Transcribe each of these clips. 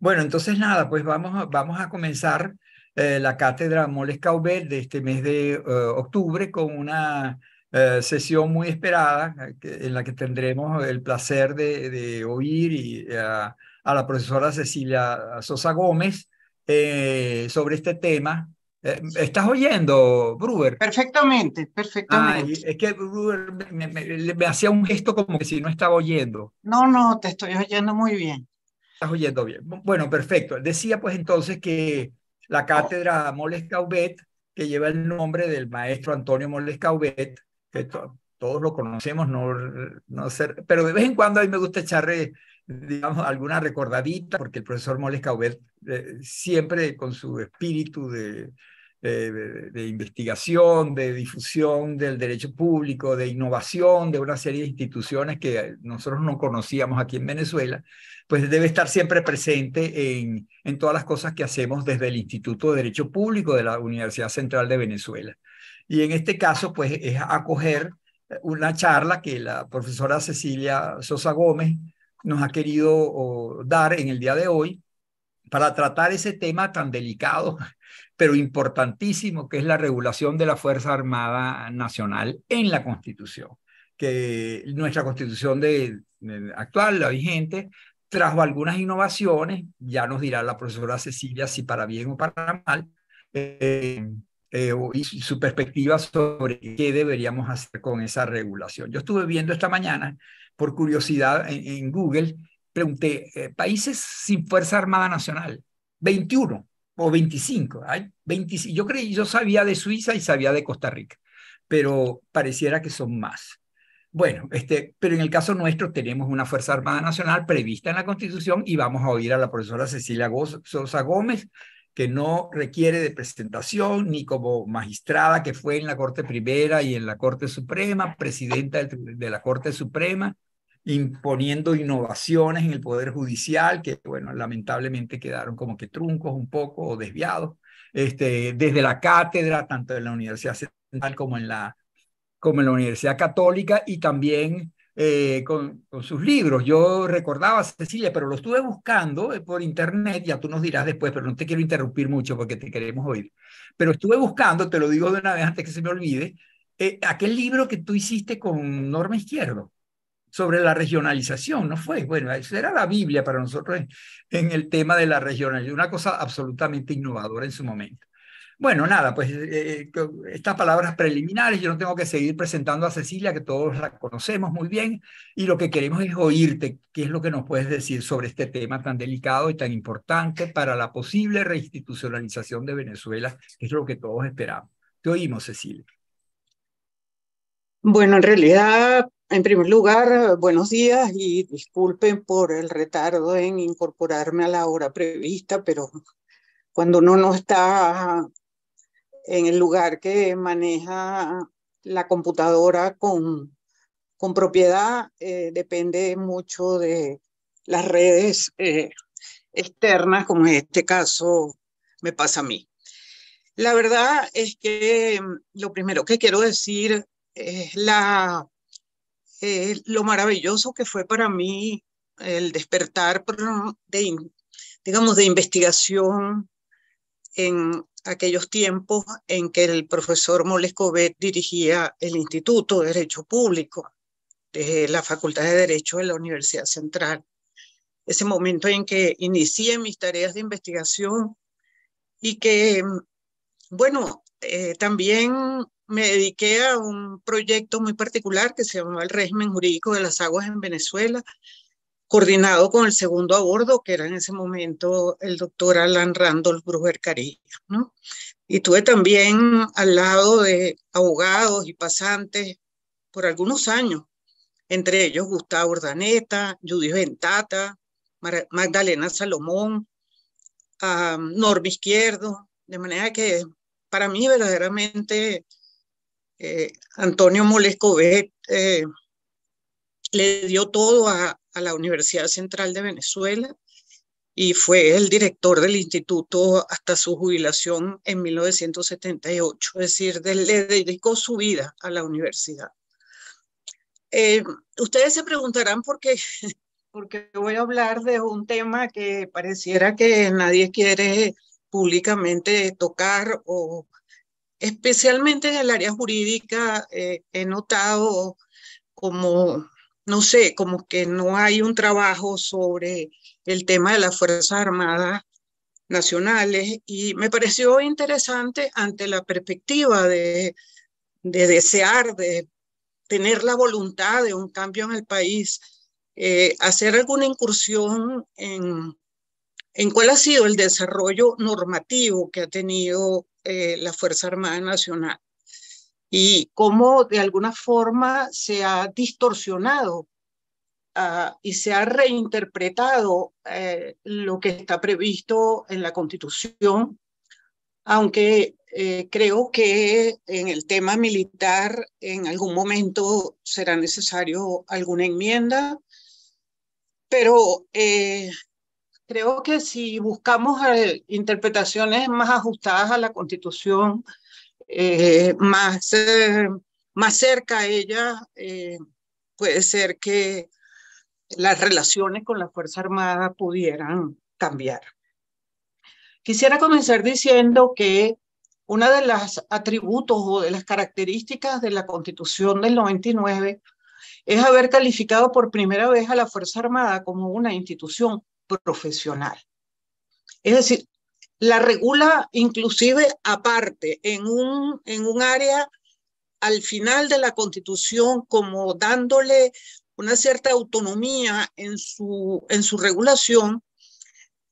Bueno, entonces nada, pues vamos, a, vamos a comenzar eh, la cátedra Moles Caubel de este mes de eh, octubre con una eh, sesión muy esperada en la que tendremos el placer de, oír y, a la profesora Cecilia Sosa Gómez sobre este tema ¿Estás oyendo, Brewer? Perfectamente, perfectamente. es que Brewer me, me hacía un gesto como que si no estaba oyendo. No, no, te estoy oyendo muy bien. Estás oyendo bien. Bueno, perfecto. Decía pues entonces que la cátedra Moles Caubet, que lleva el nombre del maestro Antonio Moles Caubet, que todos lo conocemos, no, no ser pero de vez en cuando a mí me gusta echarle, digamos, alguna recordadita, porque el profesor Moles Caubet eh, siempre con su espíritu de de investigación, de difusión del derecho público, de innovación, de una serie de instituciones que nosotros no conocíamos aquí en Venezuela, pues debe estar siempre presente en, en todas las cosas que hacemos desde el Instituto de Derecho Público de la Universidad Central de Venezuela. Y en este caso, pues es acoger una charla que la profesora Cecilia Sosa Gómez nos ha querido oh, dar en el día de hoy para tratar ese tema tan delicado pero importantísimo, que es la regulación de la Fuerza Armada Nacional en la Constitución, que nuestra Constitución de, actual, la vigente, trajo algunas innovaciones, ya nos dirá la profesora Cecilia si para bien o para mal, eh, eh, y su perspectiva sobre qué deberíamos hacer con esa regulación. Yo estuve viendo esta mañana, por curiosidad, en, Google, pregunté, eh, países sin Fuerza Armada Nacional, 21 o 25. Hay Yo creí, yo sabía de Suiza y sabía de Costa Rica, pero pareciera que son más. Bueno, este, pero en el caso nuestro tenemos una Fuerza Armada Nacional prevista en la Constitución y vamos a oír a la profesora Cecilia Sosa Gómez, que no requiere de presentación ni como magistrada que fue en la Corte Primera y en la Corte Suprema, presidenta de la Corte Suprema, imponiendo innovaciones en el Poder Judicial, que bueno, lamentablemente quedaron como que truncos un poco o desviados, este, desde la cátedra, tanto en la Universidad Central como en la, como en la Universidad Católica, y también eh, con, sus libros. Yo recordaba, Cecilia, pero lo estuve buscando eh, por internet, ya tú nos dirás después, pero no te quiero interrumpir mucho porque te queremos oír. Pero estuve buscando, te lo digo de una vez antes que se me olvide, eh, aquel libro que tú hiciste con Norma Izquierdo sobre la regionalización, ¿no fue? Bueno, esa era la Biblia para nosotros en, el tema de la regionalización, una cosa absolutamente innovadora en su momento. Bueno, nada, pues eh, eh, estas palabras preliminares, yo no tengo que seguir presentando a Cecilia, que todos la conocemos muy bien, y lo que queremos es oírte, qué es lo que nos puedes decir sobre este tema tan delicado y tan importante para la posible reinstitucionalización de Venezuela, que es lo que todos esperamos. Te oímos, Cecilia. Bueno, en realidad en primer lugar, buenos días y disculpen por el retardo en incorporarme a la hora prevista, pero cuando uno no está en el lugar que maneja la computadora con, con propiedad, eh, depende mucho de las redes eh, externas, como en este caso me pasa a mí. La verdad es que lo primero que quiero decir es la eh, lo maravilloso que fue para mí el despertar de, digamos, de investigación en aquellos tiempos en que el profesor Molescovet dirigía el Instituto de Derecho Público de la Facultad de Derecho de la Universidad Central. Ese momento en que inicié mis tareas de investigación y que, mm, bueno, eh, también me dediqué a un proyecto muy particular que se llamaba el régimen jurídico de las aguas en Venezuela, coordinado con el segundo abordo que era en ese momento el doctor Alan Randolph Bruger Carilla. Y tuve también al lado de abogados y pasantes por algunos años, entre ellos Gustavo Ordaneta, Judith Ventata, Magdalena Salomón, Norma Izquierdo, de manera que para mí verdaderamente eh, Antonio Molescovet eh, le dio todo a, la Universidad Central de Venezuela y fue el director del instituto hasta su jubilación en 1978, es decir, le dedicó su vida a la universidad. Eh, ustedes se preguntarán por qué, porque voy a hablar de un tema que pareciera que nadie quiere públicamente tocar o especialmente en el área jurídica eh, he notado como, no sé, como que no hay un trabajo sobre el tema de las Fuerzas Armadas nacionales y me pareció interesante ante la perspectiva de, de desear, de tener la voluntad de un cambio en el país, eh, hacer alguna incursión en en cuál ha sido el desarrollo normativo que ha tenido eh, la Fuerza Armada Nacional y cómo de alguna forma se ha distorsionado ah, y se ha reinterpretado eh, lo que está previsto en la Constitución, aunque eh, creo que en el tema militar en algún momento será necesario alguna enmienda, pero Creo que si buscamos eh, interpretaciones más ajustadas a la Constitución, eh, más, eh, más cerca a ella, puede ser que las relaciones con la Fuerza Armada pudieran cambiar. Quisiera comenzar diciendo que una de las atributos o de las características de la Constitución del 99 es haber calificado por primera vez a la Fuerza Armada como una institución profesional. Es decir, la regula inclusive aparte, en un, en un área al final de la constitución como dándole una cierta autonomía en su, en su regulación.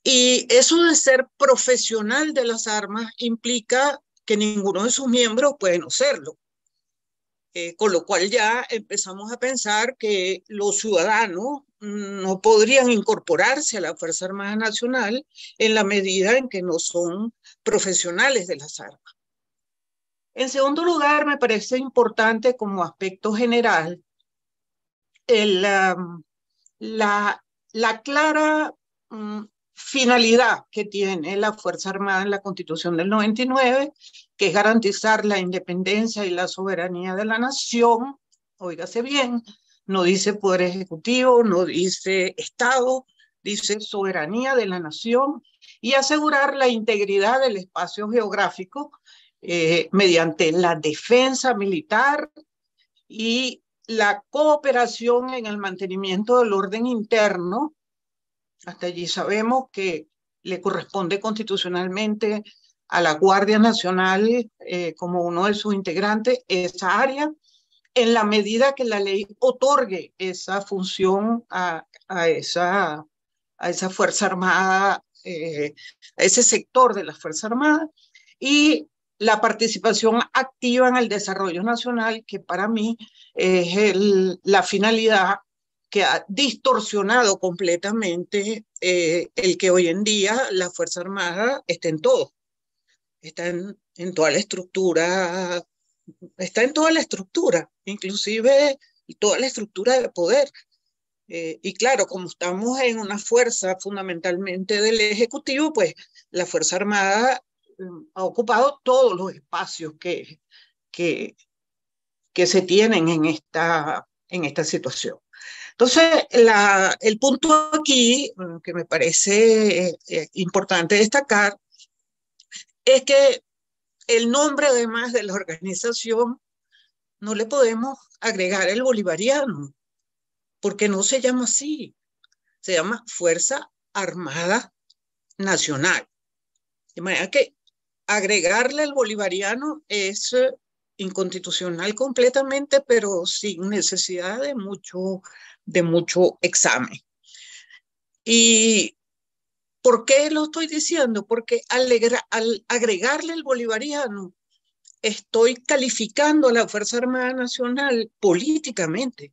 Y eso de ser profesional de las armas implica que ninguno de sus miembros puede no serlo. Eh, con lo cual ya empezamos a pensar que los ciudadanos no mm, podrían incorporarse a la Fuerza Armada Nacional en la medida en que no son profesionales de las armas. En segundo lugar, me parece importante como aspecto general la, clara mm, finalidad que tiene la Fuerza Armada en la Constitución del 99, que es garantizar la independencia y la soberanía de la nación, oígase bien, no dice poder ejecutivo, no dice Estado, dice soberanía de la nación y asegurar la integridad del espacio geográfico eh, mediante la defensa militar y la cooperación en el mantenimiento del orden interno. Hasta allí sabemos que le corresponde constitucionalmente a la Guardia Nacional eh, como uno de sus integrantes esa área en la medida que la ley otorgue esa función a, esa, a esa Fuerza Armada, eh, a ese sector de la Fuerza Armada, y la participación activa en el desarrollo nacional, que para mí es la finalidad que ha distorsionado completamente eh, el que hoy en día la Fuerza Armada esté en todo, está en, en toda la estructura está en toda la estructura, inclusive toda la estructura de poder. Eh, y claro, como estamos en una fuerza fundamentalmente del Ejecutivo, pues la Fuerza Armada mm, ha ocupado todos los espacios que, que, que se tienen en esta, en esta situación. Entonces, la, el punto aquí mm, que me parece eh, eh, importante destacar es que el nombre además de la organización, no le podemos agregar el bolivariano, porque no se llama así, se llama Fuerza Armada Nacional. De manera que agregarle el bolivariano es eh, inconstitucional completamente, pero sin necesidad de mucho, de mucho examen. Y ¿Por qué lo estoy diciendo? Porque al, agregarle el bolivariano, estoy calificando a la Fuerza Armada Nacional políticamente.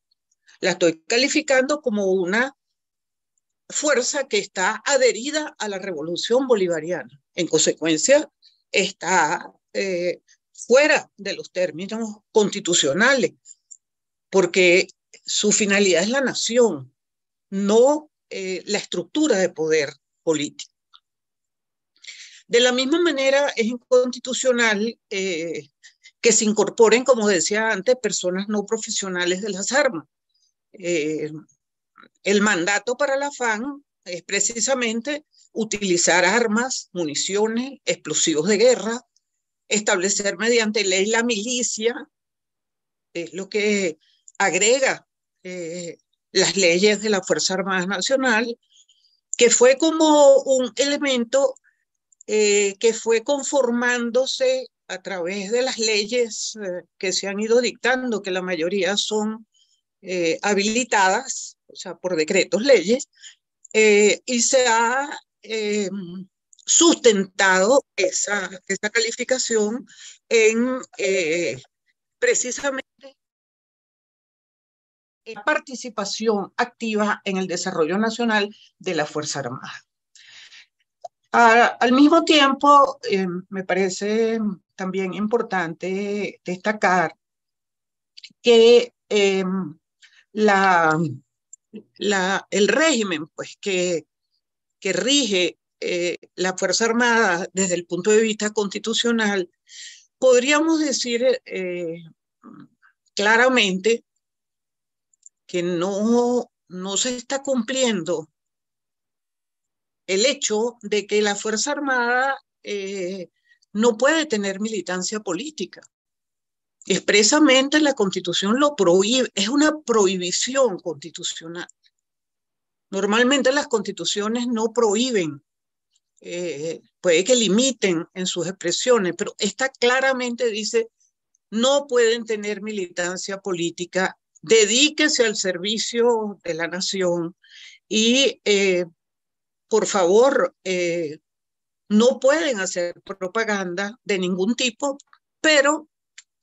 La estoy calificando como una fuerza que está adherida a la revolución bolivariana. En consecuencia, está eh, fuera de los términos constitucionales, porque su finalidad es la nación, no eh, la estructura de poder. De la misma manera, es inconstitucional eh, que se incorporen, como decía antes, personas no profesionales de las armas. Eh, el mandato para la FAN es precisamente utilizar armas, municiones, explosivos de guerra, establecer mediante ley la milicia, es lo que agrega eh, las leyes de la Fuerza Armada Nacional, que fue como un elemento eh, que fue conformándose a través de las leyes eh, que se han ido dictando, que la mayoría son eh, habilitadas, o sea, por decretos, leyes, y se ha sustentado esa, esa, calificación en precisamente eh, participación activa en el desarrollo nacional de la Fuerza Armada. al mismo tiempo, eh, me parece también importante destacar que em, la, la, el régimen pues, que, que rige eh, la Fuerza Armada desde el punto de vista constitucional, podríamos decir claramente que no, no se está cumpliendo el hecho de que la Fuerza Armada eh, no puede tener militancia política. Expresamente la Constitución lo prohíbe, es una prohibición constitucional. Normalmente las constituciones no prohíben, eh, puede que limiten en sus expresiones, pero esta claramente dice, no pueden tener militancia política dedíquese al servicio de la nación y eh, por favor, eh, no pueden hacer propaganda de ningún tipo, pero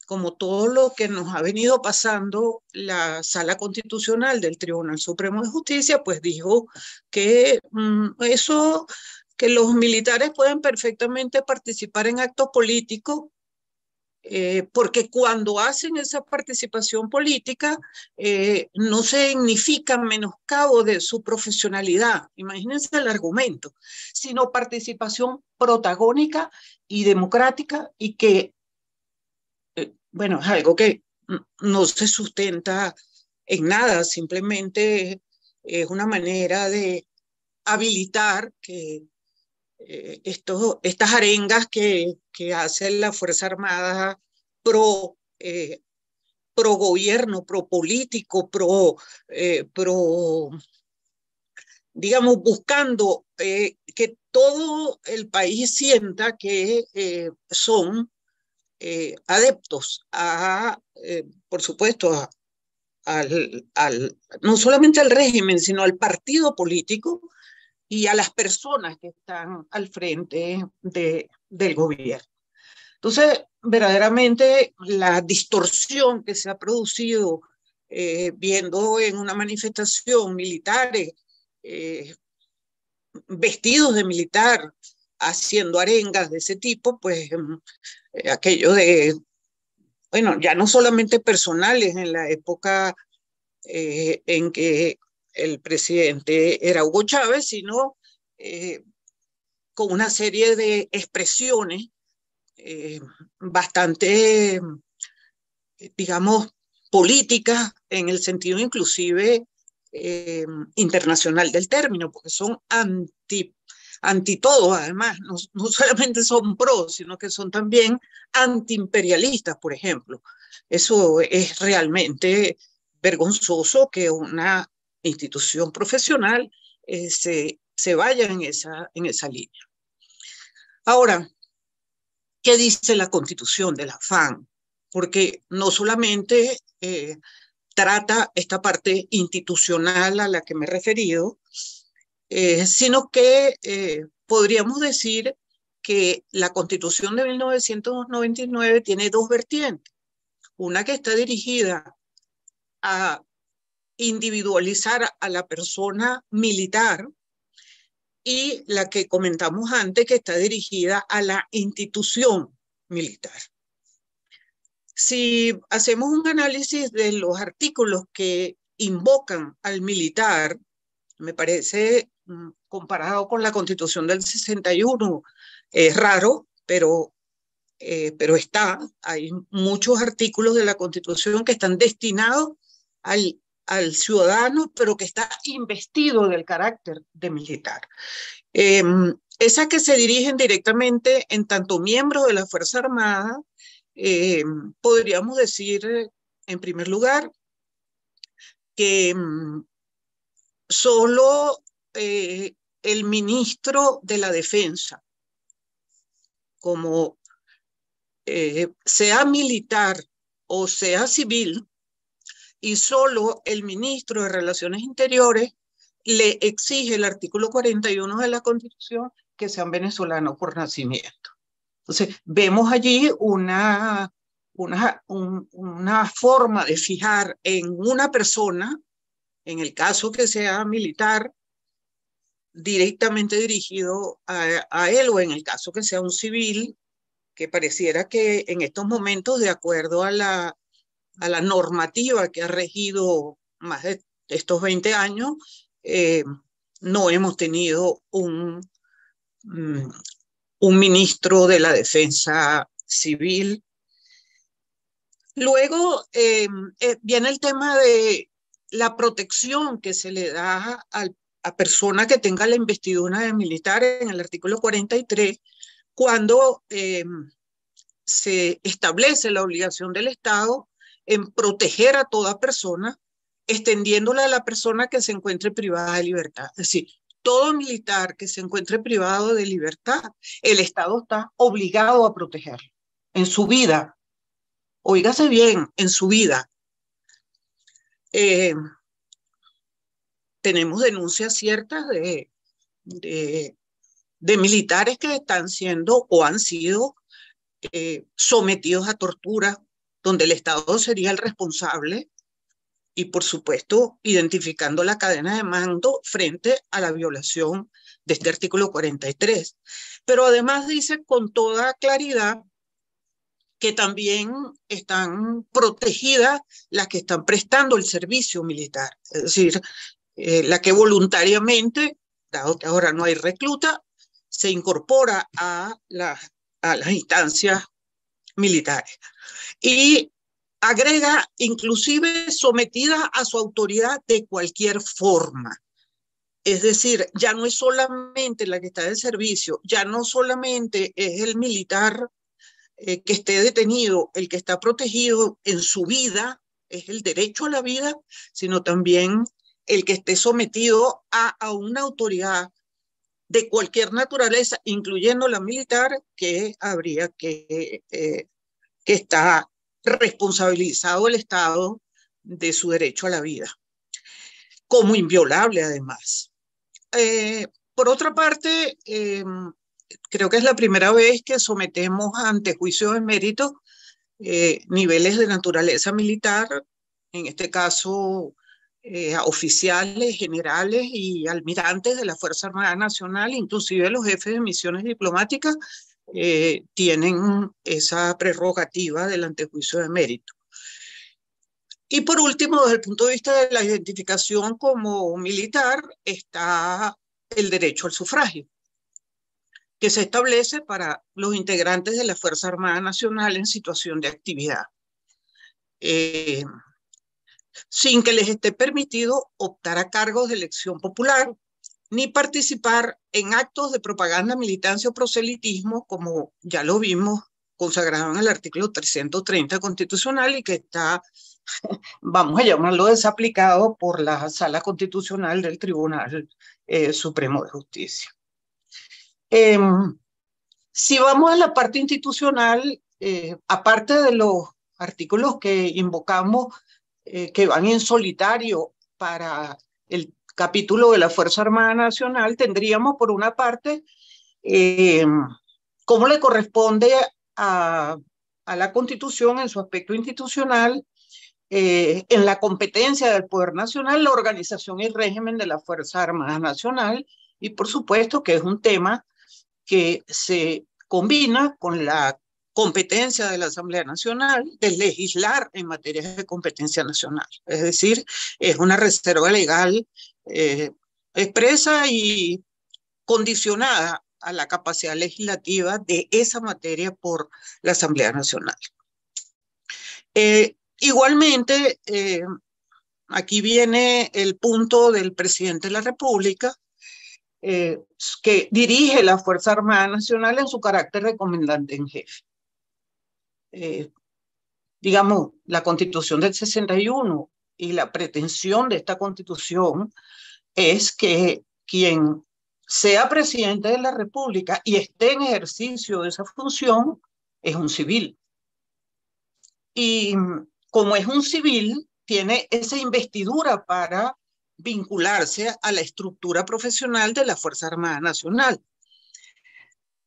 como todo lo que nos ha venido pasando, la sala constitucional del Tribunal Supremo de Justicia, pues dijo que mm, eso, que los militares pueden perfectamente participar en actos políticos, eh, porque cuando hacen esa participación política eh, no se significa menoscabo de su profesionalidad, imagínense el argumento, sino participación protagónica y democrática y que, eh, bueno, es algo que no se sustenta en nada, simplemente es una manera de habilitar que eh, estas arengas que, que hace la Fuerza Armada eh, pro, gobierno, pro político, pro, eh, pro digamos, buscando que todo el país sienta que son adeptos a, por supuesto, al, no solamente al régimen, sino al partido político y a las personas que están al frente de, del gobierno. Entonces, verdaderamente la distorsión que se ha producido eh, viendo en una manifestación militares eh, vestidos de militar haciendo arengas de ese tipo, pues mm, eh, aquello de, bueno, ya no solamente personales en la época en que el presidente era Hugo Chávez, sino eh, con una serie de expresiones eh, bastante, digamos, políticas en el sentido inclusive eh, internacional del término, porque son anti, anti todo, además, no, no solamente son pro, sino que son también antiimperialistas, por ejemplo. Eso es realmente vergonzoso que una institución profesional eh, se, vaya en esa, en esa línea. Ahora, ¿qué dice la constitución de la FAN? Porque no solamente eh, trata esta parte institucional a la que me he referido, eh, sino que podríamos decir que la constitución de 1999 tiene dos vertientes. Una que está dirigida a individualizar a la persona militar y la que comentamos antes que está dirigida a la institución militar. Si hacemos un análisis de los artículos que invocan al militar, me parece, mm, comparado con la constitución del 61, es raro, pero, eh, pero está. Hay muchos artículos de la constitución que están destinados al al ciudadano, pero que está investido del carácter de militar. Em, esas que se dirigen directamente en tanto miembros de la Fuerza Armada, em, podríamos decir, en primer lugar, que em, solo eh, el ministro de la Defensa, como eh, sea militar o sea civil, y solo el ministro de Relaciones Interiores le exige el artículo 41 de la Constitución que sean venezolanos por nacimiento. Entonces, vemos allí una, una, una forma de fijar en una persona, en el caso que sea militar, directamente dirigido a, él o en el caso que sea un civil, que pareciera que en estos momentos, de acuerdo a la a la normativa que ha regido más de estos 20 años, eh, no hemos tenido un, mm, un ministro de la defensa civil. Luego eh, eh, viene el tema de la protección que se le da a persona que tenga la investidura de militar en el artículo 43, cuando se establece la obligación del Estado en proteger a toda persona, extendiéndola a la persona que se encuentre privada de libertad. Es decir, todo militar que se encuentre privado de libertad, el Estado está obligado a protegerlo en su vida. Oígase bien, en su vida. Eh, tenemos denuncias ciertas de, de, militares que están siendo o han sido eh, sometidos a tortura, donde el Estado sería el responsable y, por supuesto, identificando la cadena de mando frente a la violación de este artículo 43. Pero además dice con toda claridad que también están protegidas las que están prestando el servicio militar, es decir, eh, la que voluntariamente, dado que ahora no hay recluta, se incorpora a, la, a las instancias militares. Y agrega, inclusive sometida a su autoridad de cualquier forma. Es decir, ya no es solamente la que está en servicio, ya no solamente es el militar eh, que esté detenido, el que está protegido en su vida, es el derecho a la vida, sino también el que esté sometido a, a una autoridad de cualquier naturaleza, incluyendo la militar, que habría eh, que, está responsabilizado el Estado de su derecho a la vida, como inviolable además. Eh, por otra parte, eh, creo que es la primera vez que sometemos ante juicio de mérito niveles de naturaleza militar, en este caso eh, oficiales, generales y almirantes de la Fuerza Armada Nacional, inclusive los jefes de misiones diplomáticas, eh, tienen esa prerrogativa del antejuicio de mérito. Y por último, desde el punto de vista de la identificación como militar, está el derecho al sufragio, que se establece para los integrantes de la Fuerza Armada Nacional en situación de actividad. Eh, sin que les esté permitido optar a cargos de elección popular ni participar en actos de propaganda, militancia o proselitismo, como ya lo vimos consagrado en el artículo 330 constitucional y que está, vamos a llamarlo, desaplicado por la sala constitucional del Tribunal eh, Supremo de Justicia. Em, si vamos a la parte institucional, eh, aparte de los artículos que invocamos eh, que van en solitario para el capítulo de la Fuerza Armada Nacional, tendríamos por una parte eh, cómo le corresponde a, la Constitución en su aspecto institucional, eh, en la competencia del Poder Nacional, la organización y régimen de la Fuerza Armada Nacional, y por supuesto que es un tema que se combina con la competencia de la Asamblea Nacional de legislar en materia de competencia nacional. Es decir, es una reserva legal eh, expresa y condicionada a la capacidad legislativa de esa materia por la Asamblea Nacional. Eh, igualmente, eh, aquí viene el punto del presidente de la República, que dirige la Fuerza Armada Nacional en su carácter de comandante en jefe. Eh, digamos, la constitución del 61 y la pretensión de esta constitución es que quien sea presidente de la República y esté en ejercicio de esa función es un civil. Y como es un civil, tiene esa investidura para vincularse a la estructura profesional de la Fuerza Armada Nacional.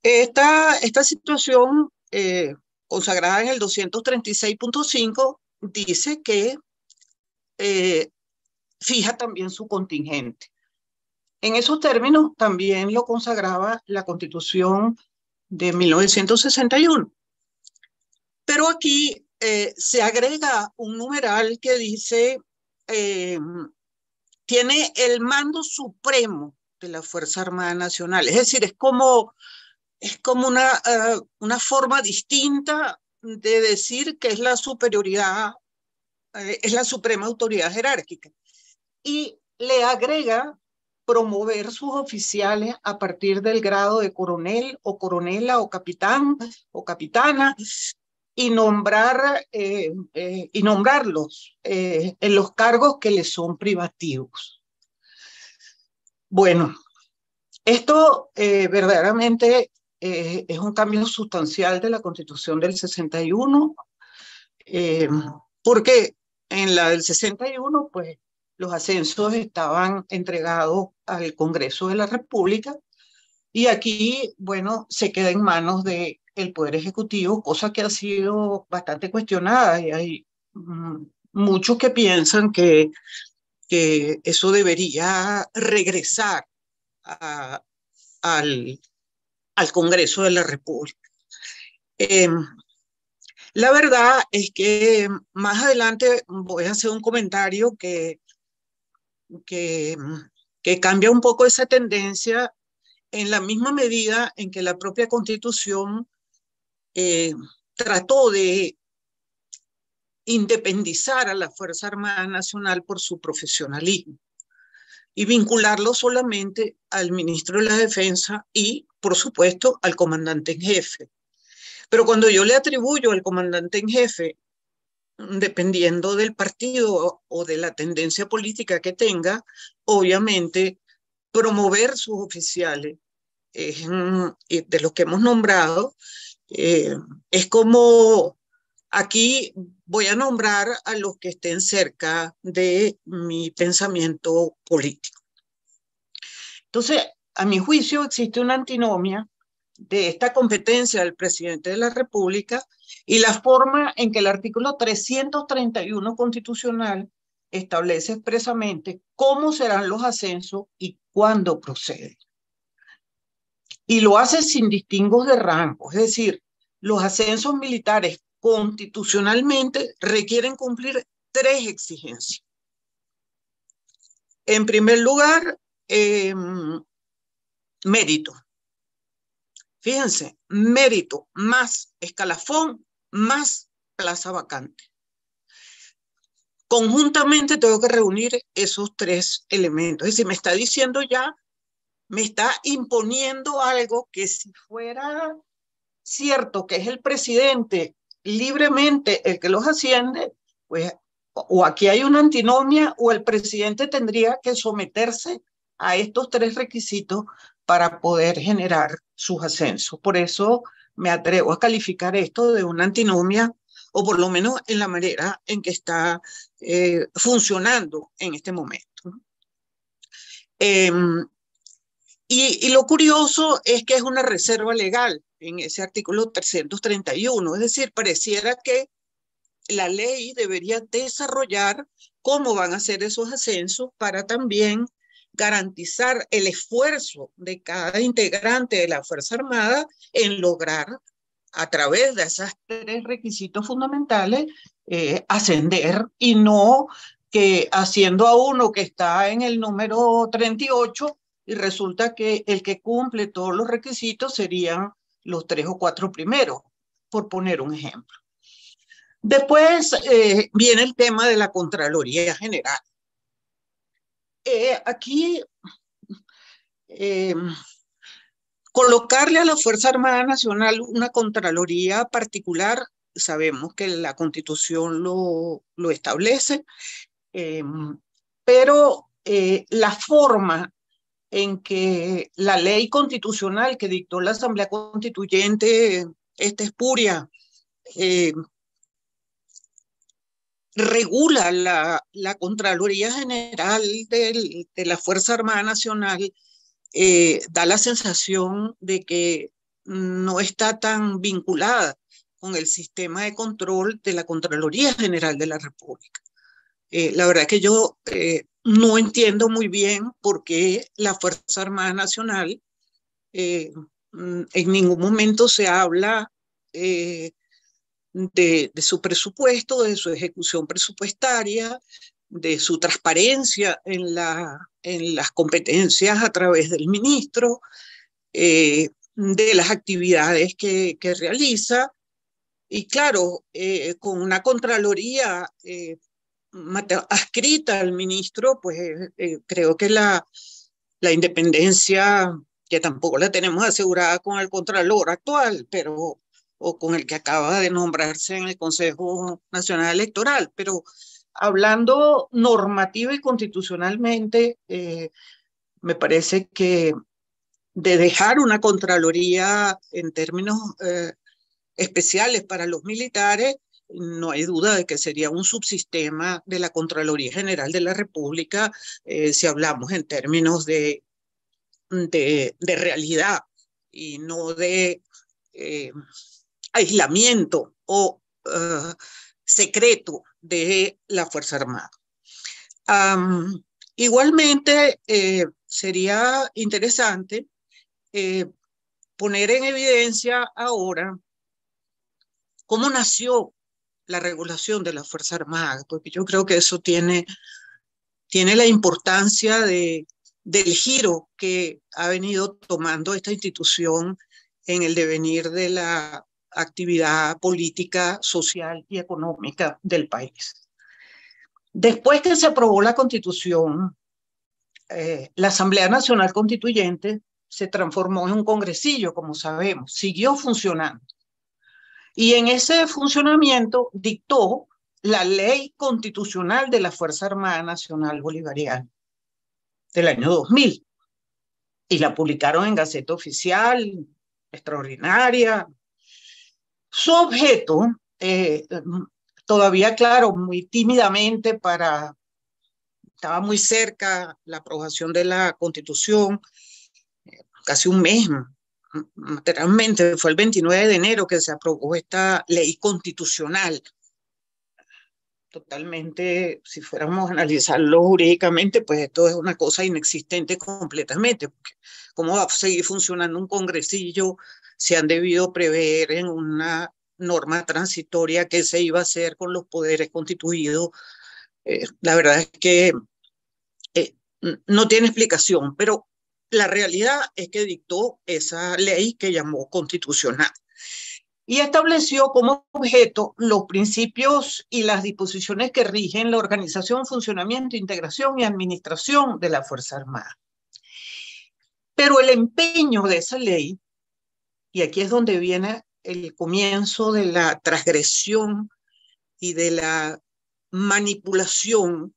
Esta, esta situación eh, consagrada en el 236.5 dice que eh, fija también su contingente. En esos términos también lo consagraba la constitución de 1961. Pero aquí eh, se agrega un numeral que dice, eh, tiene el mando supremo de la Fuerza Armada Nacional, es decir, es como es como una, eh, una forma distinta de decir que es la superioridad, eh, es la suprema autoridad jerárquica. Y le agrega promover sus oficiales a partir del grado de coronel o coronela o capitán o capitana y, nombrar, eh, nombrarlos en los cargos que les son privativos. Bueno, esto verdaderamente eh, es un cambio sustancial de la constitución del 61, eh, porque en la del 61, pues los ascensos estaban entregados al Congreso de la República y aquí, bueno, se queda en manos del el Poder Ejecutivo, cosa que ha sido bastante cuestionada y hay mm, muchos que piensan que, que eso debería regresar a, al al Congreso de la República. Eh, la verdad es que más adelante voy a hacer un comentario que, que, cambia un poco esa tendencia en la misma medida en que la propia constitución eh, trató de independizar a la Fuerza Armada Nacional por su profesionalismo y vincularlo solamente al ministro de la Defensa y, por supuesto, al comandante en jefe. Pero cuando yo le atribuyo al comandante en jefe, dependiendo del partido o de la tendencia política que tenga, obviamente promover sus oficiales, eh, de los que hemos nombrado, eh, es como Aquí voy a nombrar a los que estén cerca de mi pensamiento político. Entonces, a mi juicio existe una antinomia de esta competencia del presidente de la República y la forma en que el artículo 331 constitucional establece expresamente cómo serán los ascensos y cuándo proceden. Y lo hace sin distingos de rango, es decir, los ascensos militares constitucionalmente requieren cumplir tres exigencias. En primer lugar, em, mérito. Fíjense, mérito más escalafón más plaza vacante. Conjuntamente tengo que reunir esos tres elementos. Es decir, me está diciendo ya, me está imponiendo algo que si fuera cierto que es el presidente libremente el que los asciende, pues o aquí hay una antinomia o el presidente tendría que someterse a estos tres requisitos para poder generar sus ascensos. Por eso me atrevo a calificar esto de una antinomia o por lo menos en la manera en que está eh, funcionando en este momento. Em, y, lo curioso es que es una reserva legal, en ese artículo 331. Es decir, pareciera que la ley debería desarrollar cómo van a ser esos ascensos para también garantizar el esfuerzo de cada integrante de la Fuerza Armada en lograr, a través de esos tres requisitos fundamentales, eh, ascender y no que haciendo a uno que está en el número 38 y resulta que el que cumple todos los requisitos sería los tres o cuatro primeros, por poner un ejemplo. Después eh, viene el tema de la Contraloría General. Eh, aquí, eh, colocarle a la Fuerza Armada Nacional una Contraloría particular, sabemos que la Constitución lo, lo establece, pero la forma en que la ley constitucional que dictó la Asamblea Constituyente, esta espuria, eh, regula la, la, Contraloría General de la Fuerza Armada Nacional, eh, da la sensación de que no está tan vinculada con el sistema de control de la Contraloría General de la República. Eh, la verdad que yo no entiendo muy bien por qué la Fuerza Armada Nacional eh, mm, en ningún momento se habla eh, de, su presupuesto, de su ejecución presupuestaria, de su transparencia en, las competencias a través del ministro, eh, de las actividades que, que realiza. Y claro, con una Contraloría adscrita al ministro, pues eh, eh, creo que la, la independencia, que tampoco la tenemos asegurada con el Contralor actual, pero o con el que acaba de nombrarse en el Consejo Nacional Electoral, pero hablando normativa y constitucionalmente, eh, me parece que de dejar una Contraloría en términos especiales para los militares, no hay duda de que sería un subsistema de la Contraloría General de la República eh, si hablamos en términos de, de, realidad y no de eh, aislamiento o eh, secreto de la Fuerza Armada. igualmente, sería interesante poner en evidencia ahora cómo nació la regulación de la Fuerza Armada, porque yo creo que eso tiene, tiene la importancia de, del giro que ha venido tomando esta institución en el devenir de la actividad política, social y económica del país. Después que se aprobó la constitución, eh, la Asamblea Nacional Constituyente se transformó en un congresillo, como sabemos, siguió funcionando. Y en ese funcionamiento dictó la ley constitucional de la Fuerza Armada Nacional Bolivariana del año 2000. Y la publicaron en Gaceta Oficial, extraordinaria. Su objeto, eh, todavía claro, muy tímidamente para, estaba muy cerca la aprobación de la constitución, eh, casi un mes materialmente, fue el 29 de enero que se aprobó esta ley constitucional. Totalmente, si fuéramos a analizarlo jurídicamente, pues esto es una cosa inexistente completamente. ¿Cómo va a seguir funcionando un congresillo? Se han debido prever en una norma transitoria que se iba a hacer con los poderes constituidos. Eh, la verdad es que eh, no tiene explicación, pero la realidad es que dictó esa ley que llamó constitucional y estableció como objeto los principios y las disposiciones que rigen la organización, funcionamiento, integración y administración de la Fuerza Armada. Pero el empeño de esa ley, y aquí es donde viene el comienzo de la transgresión y de la manipulación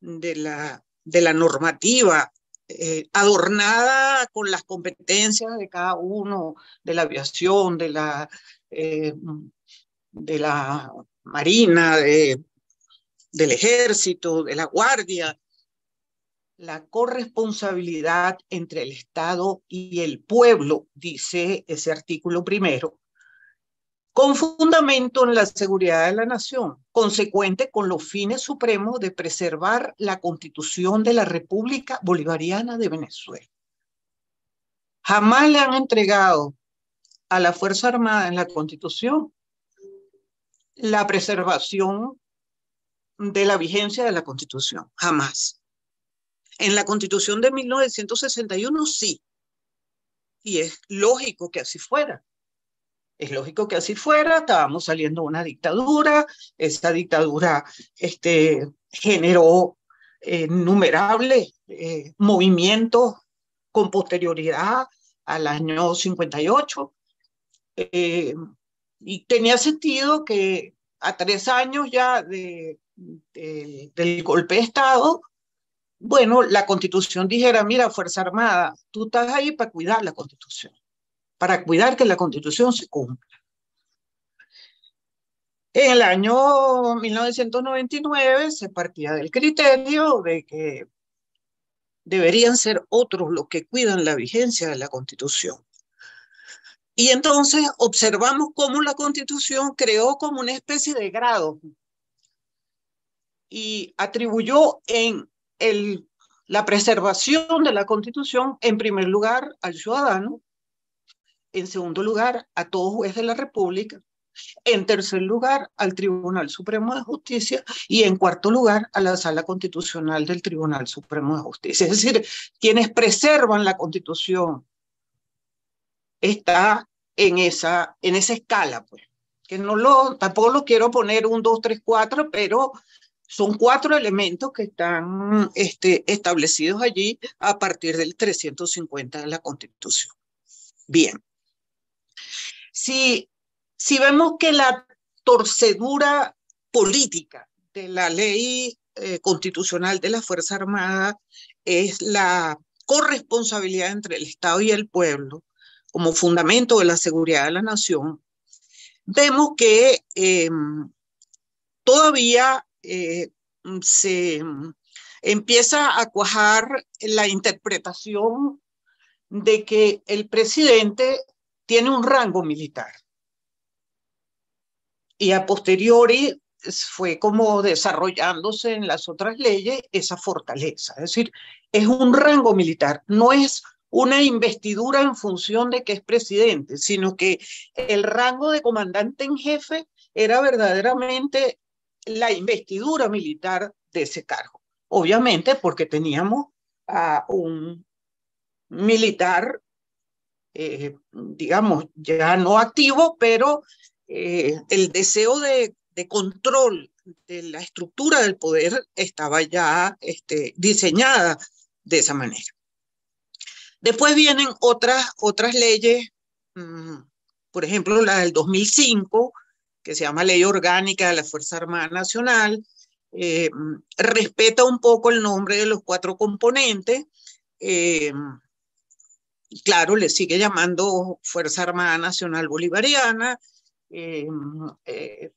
de la, de la normativa eh, adornada con las competencias de cada uno, de la aviación, de la, eh, de la marina, de, del ejército, de la guardia, la corresponsabilidad entre el Estado y el pueblo, dice ese artículo primero, con fundamento en la seguridad de la nación, consecuente con los fines supremos de preservar la constitución de la República Bolivariana de Venezuela. Jamás le han entregado a la Fuerza Armada en la constitución la preservación de la vigencia de la constitución, jamás. En la constitución de 1961 sí, y es lógico que así fuera es lógico que así fuera, estábamos saliendo de una dictadura, esa dictadura este, generó eh, innumerables eh, movimientos con posterioridad al año 58. Eh, y tenía sentido que a tres años ya del golpe de Estado, bueno, la constitución dijera, mira, Fuerza Armada, tú estás ahí para cuidar la constitución para cuidar que la constitución se cumpla. En el año 1999 se partía del criterio de que deberían ser otros los que cuidan la vigencia de la Constitución. Y entonces observamos cómo la Constitución creó como una especie de grado y atribuyó en el, la preservación de la Constitución, en primer lugar, al ciudadano, en segundo lugar, a todo juez de la República. En tercer lugar, al Tribunal Supremo de Justicia. Y en cuarto lugar, a la Sala Constitucional del Tribunal Supremo de Justicia. Es decir, quienes preservan la Constitución está en esa, en esa escala, pues. Que no lo, tampoco lo quiero poner un, dos, tres, cuatro, pero son cuatro elementos que están este, establecidos allí a partir del 350 de la Constitución. Bien. Si, si vemos que la torcedura política de la ley eh, constitucional de la Fuerza Armada es la corresponsabilidad entre el Estado y el pueblo como fundamento de la seguridad de la nación, vemos que em, todavía eh, se empieza a cuajar la interpretación de que el presidente tiene un rango militar. Y a posteriori fue como desarrollándose en las otras leyes esa fortaleza. Es decir, es un rango militar, no es una investidura en función de que es presidente, sino que el rango de comandante en jefe era verdaderamente la investidura militar de ese cargo. Obviamente porque teníamos a un militar eh, digamos, ya no activo, pero eh, el deseo de, control de la estructura del poder estaba ya este, diseñada de esa manera. Después vienen otras, otras leyes, mm, por ejemplo, la del 2005, que se llama Ley Orgánica de la Fuerza Armada Nacional, eh, mm, respeta un poco el nombre de los cuatro componentes, claro, le sigue llamando Fuerza Armada Nacional Bolivariana, eh, eh,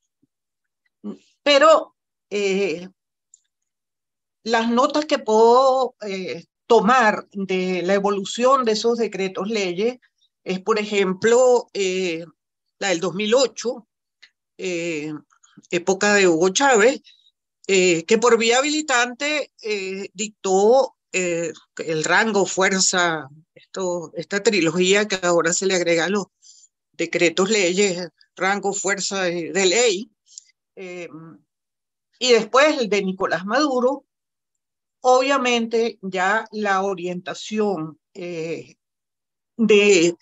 pero eh, las notas que puedo tomar de la evolución de esos decretos leyes es, por ejemplo, la del 2008, época de Hugo Chávez, que por vía habilitante dictó eh, el rango, fuerza, esta trilogía que ahora se le agrega a los decretos, leyes, rango, fuerza de ley. Eh, y después el de Nicolás Maduro, obviamente ya la orientación eh, de,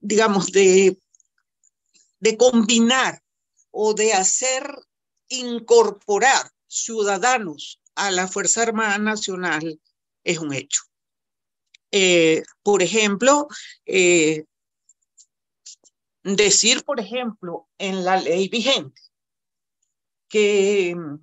digamos, de, de combinar o de hacer incorporar ciudadanos a la Fuerza Armada Nacional es un hecho. Eh, por ejemplo, eh, decir, por ejemplo, en la ley vigente que mm,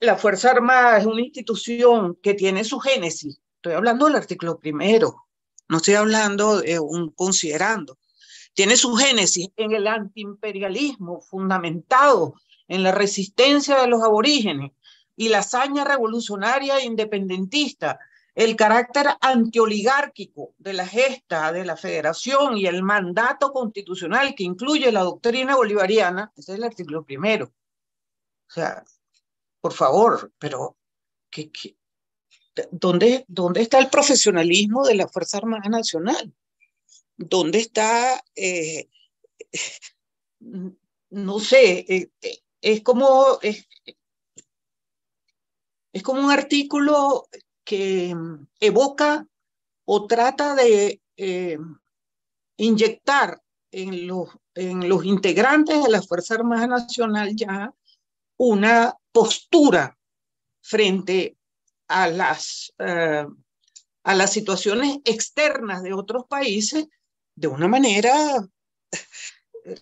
la Fuerza Armada es una institución que tiene su génesis. Estoy hablando del artículo primero, no estoy hablando de un considerando. Tiene su génesis en el antiimperialismo fundamentado en la resistencia de los aborígenes y la hazaña revolucionaria e independentista, el carácter antioligárquico de la gesta de la federación y el mandato constitucional que incluye la doctrina bolivariana, ese es el artículo primero. O sea, por favor, pero ¿qué, qué? ¿Dónde, ¿dónde, está el profesionalismo de la Fuerza Armada Nacional? ¿Dónde está, eh, no sé, eh, eh, es como, es, como un artículo que evoca o trata de eh, inyectar en los, en los integrantes de la Fuerza Armada Nacional ya una postura frente a las, eh, a las situaciones externas de otros países de una manera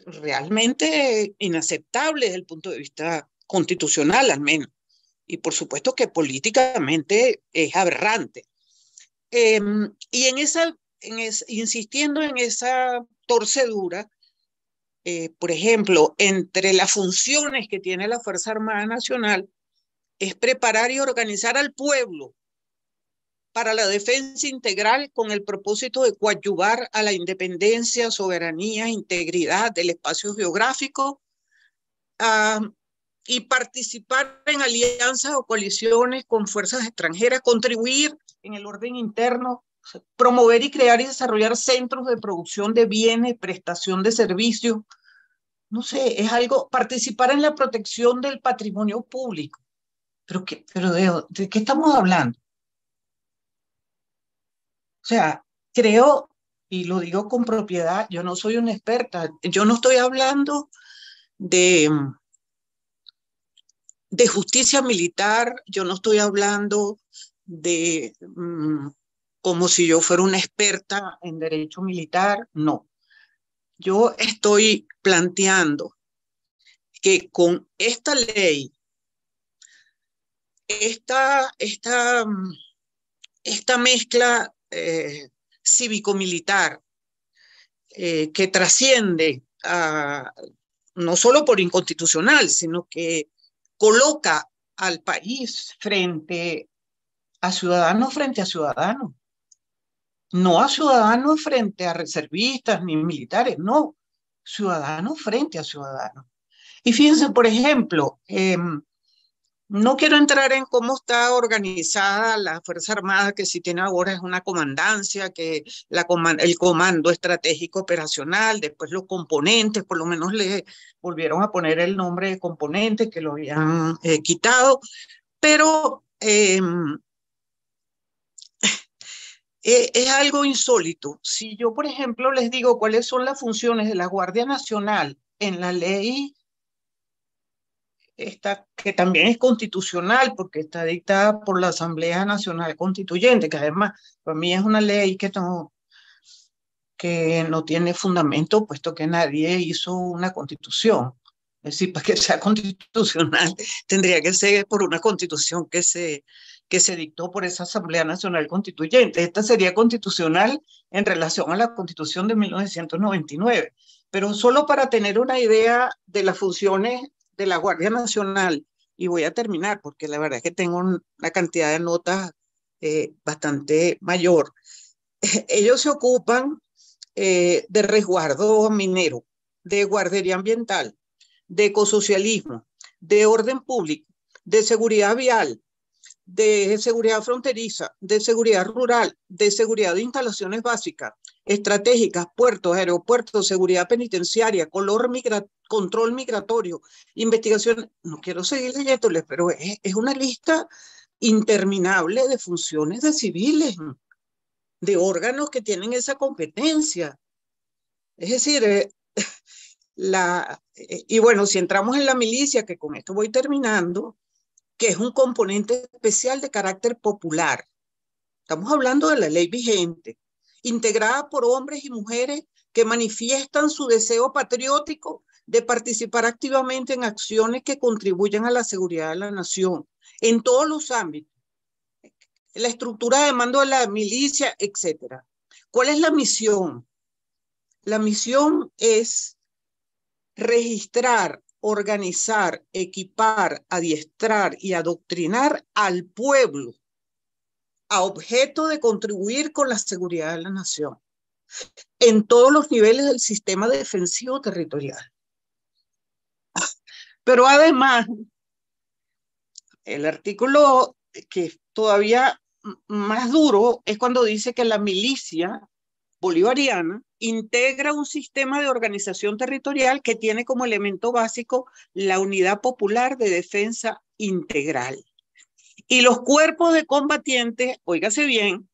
realmente inaceptable desde el punto de vista constitucional al menos. Y por supuesto que políticamente es aberrante. Em, y en esa, insistiendo en esa torcedura, eh, por ejemplo, entre las funciones que tiene la Fuerza Armada Nacional es preparar y organizar al pueblo para la defensa integral con el propósito de coadyuvar a la independencia, soberanía, integridad del espacio geográfico ah, y participar en alianzas o coaliciones con fuerzas extranjeras, contribuir en el orden interno, promover y crear y desarrollar centros de producción de bienes, prestación de servicios. No sé, es algo, participar en la protección del patrimonio público. Pero, qué, pero ¿de qué estamos hablando? O sea, creo, y lo digo con propiedad, yo no soy una experta, yo no estoy hablando de, de justicia militar, yo no estoy hablando de mm, como si yo fuera una experta en derecho militar, no. Yo estoy planteando que con esta ley, esta mm, mezcla eh, cívico-militar eh, que trasciende no solo por inconstitucional, sino que coloca al país frente a ciudadanos frente a ciudadanos. No a ciudadanos frente a reservistas ni militares, no, ciudadanos frente a ciudadanos. Y fíjense, por ejemplo, em, no quiero entrar en cómo está organizada la Fuerza Armada, que si tiene ahora es una comandancia, que la el comando estratégico operacional, después los componentes, por lo menos le volvieron a poner el nombre de componentes que lo habían eh, quitado, pero em, e-, es algo insólito. Si yo, por ejemplo, les digo cuáles son las funciones de la Guardia Nacional en la ley esta, que también es constitucional porque está dictada por la Asamblea Nacional Constituyente, que además para mí es una ley que no, que no tiene fundamento, puesto que nadie hizo una constitución. Es decir, para que sea constitucional, tendría que ser por una constitución que se, que se dictó por esa Asamblea Nacional Constituyente. Esta sería constitucional en relación a la constitución de 1999. Pero solo para tener una idea de las funciones de la Guardia Nacional, y voy a terminar porque la verdad es que tengo una cantidad de notas eh, bastante mayor. Ellos se ocupan eh, de resguardo minero, de guardería ambiental, de ecosocialismo, de orden público, de seguridad vial, de seguridad fronteriza, de seguridad rural, de seguridad de instalaciones básicas, estratégicas, puertos, aeropuertos, seguridad penitenciaria, color migra control migratorio, investigación, no quiero seguir leyéndoles, pero es, es una lista interminable de funciones de civiles, de órganos que tienen esa competencia. Es decir, eh, la, eh, y bueno, si entramos en la milicia, que con esto voy terminando, que es un componente especial de carácter popular. Estamos hablando de la ley vigente, integrada por hombres y mujeres que manifiestan su deseo patriótico de participar activamente en acciones que contribuyan a la seguridad de la nación en todos los ámbitos, la estructura de mando de la milicia, etc. ¿Cuál es la misión? La misión es registrar, organizar, equipar, adiestrar y adoctrinar al pueblo a objeto de contribuir con la seguridad de la nación en todos los niveles del sistema defensivo territorial. Pero además, el artículo que es todavía más duro es cuando dice que la milicia bolivariana integra un sistema de organización territorial que tiene como elemento básico la unidad popular de defensa integral. Y los cuerpos de combatientes, oígase bien,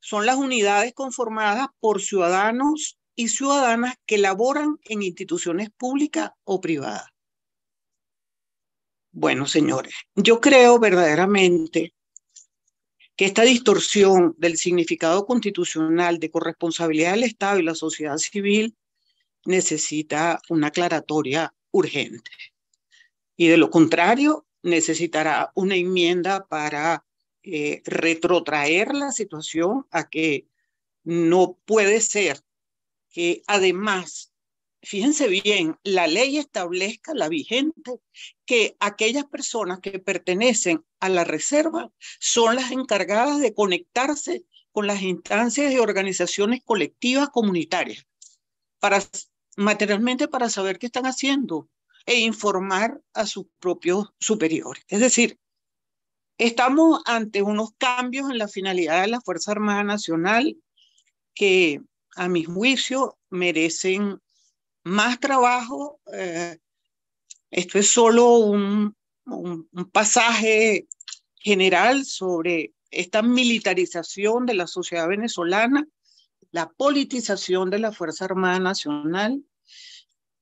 son las unidades conformadas por ciudadanos y ciudadanas que laboran en instituciones públicas o privadas. Bueno, señores, yo creo verdaderamente que esta distorsión del significado constitucional de corresponsabilidad del Estado y la sociedad civil necesita una aclaratoria urgente. Y de lo contrario, necesitará una enmienda para eh, retrotraer la situación a que no puede ser que además, fíjense bien, la ley establezca la vigente que aquellas personas que pertenecen a la reserva son las encargadas de conectarse con las instancias de organizaciones colectivas comunitarias para materialmente para saber qué están haciendo, e informar a sus propios superiores. Es decir, estamos ante unos cambios en la finalidad de la Fuerza Armada Nacional que a mi juicio merecen más trabajo. Eh, esto es solo un pasaje general sobre esta militarización de la sociedad venezolana, la politización de la Fuerza Armada Nacional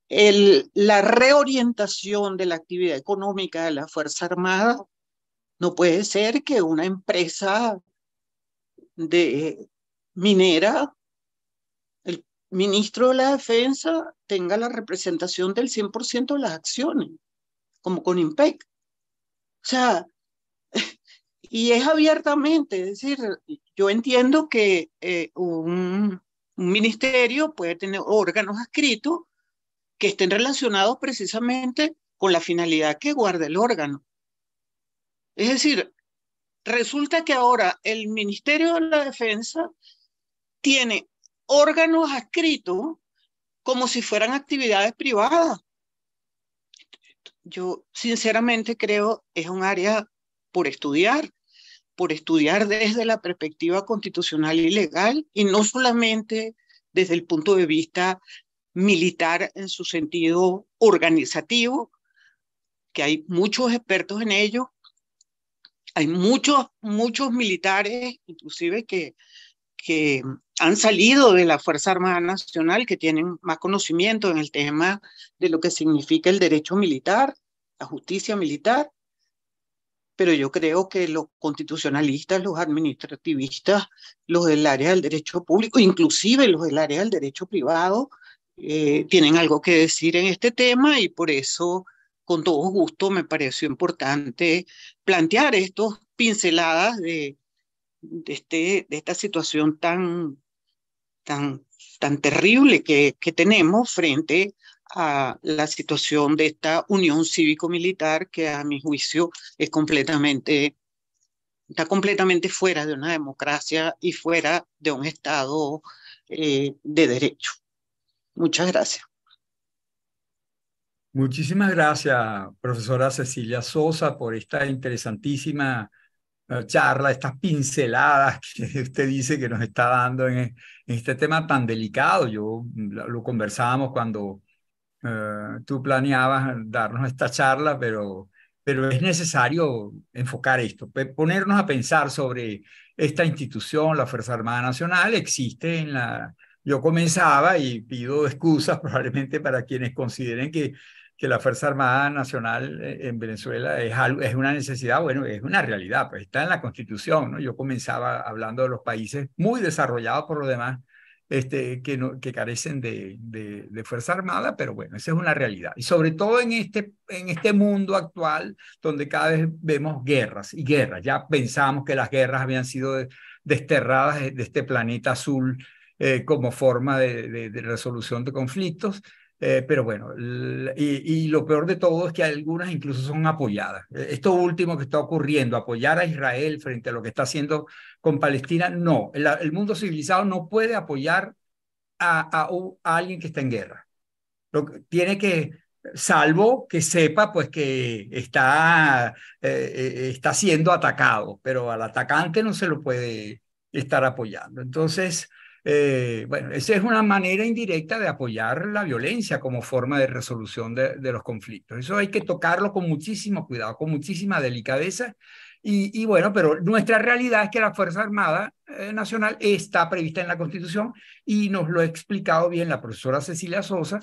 el, la reorientación de la actividad económica de la Fuerza Armada. No puede ser que una empresa de eh, minera, el ministro de la Defensa tenga la representación del 100% de las acciones, como con IMPEC. O sea, y es abiertamente, es decir, yo entiendo que eh, un, un ministerio puede tener órganos adscritos que estén relacionados precisamente con la finalidad que guarda el órgano. Es decir, resulta que ahora el Ministerio de la Defensa tiene órganos adscritos como si fueran actividades privadas. Yo sinceramente creo es un área por estudiar, por estudiar desde la perspectiva constitucional y legal y no solamente desde el punto de vista militar en su sentido organizativo, que hay muchos expertos en ello, hay muchos, muchos militares, inclusive que, que han salido de la Fuerza Armada Nacional, que tienen más conocimiento en el tema de lo que significa el derecho militar, la justicia militar, pero yo creo que los constitucionalistas, los administrativistas, los del área del derecho público, inclusive los del área del derecho privado, eh, tienen algo que decir en este tema y por eso con todo gusto me pareció importante plantear estas pinceladas este, de, esta situación tan, terrible que, tenemos frente a la situación de esta unión cívico-militar que a mi juicio está completamente fuera de una democracia y fuera de un Estado eh, de derecho. Muchas gracias. Muchísimas gracias, profesora Cecilia Sosa, por esta interesantísima eh, charla, estas pinceladas que usted dice que nos está dando en, este tema tan delicado. Yo mm, lo conversábamos cuando eh, tú planeabas darnos esta charla, pero, pero es necesario enfocar esto, ponernos a pensar sobre esta institución, la Fuerza Armada Nacional, existe en la yo comenzaba y pido excusas probablemente para quienes consideren que, que la Fuerza Armada Nacional eh, en Venezuela es, es una necesidad, bueno, es una realidad, pues está en la Constitución, ¿no? Yo comenzaba hablando de los países muy desarrollados por lo demás, este, que, que carecen de, de, Fuerza Armada, pero bueno, esa es una realidad. Y sobre todo en este, en este mundo actual, donde cada vez vemos guerras y guerras. Ya pensamos que las guerras habían sido desterradas de este planeta azul eh, como forma de, resolución de conflictos. Eh, pero bueno, y, lo peor de todo es que algunas incluso son apoyadas. Eh, esto último que está ocurriendo, apoyar a Israel frente a lo que está haciendo con Palestina, no. El, mundo civilizado no puede apoyar a, alguien que está en guerra. Lo, tiene que salvo que sepa pues que está, está siendo atacado, pero al atacante no se lo puede estar apoyando. Entonces, eh, bueno, esa es una manera indirecta de apoyar la violencia como forma de resolución de, los conflictos. Eso hay que tocarlo con muchísimo cuidado, con muchísima delicadeza. Y, bueno, pero nuestra realidad es que la Fuerza Armada eh, Nacional está prevista en la Constitución y nos lo ha explicado bien la profesora Cecilia Sosa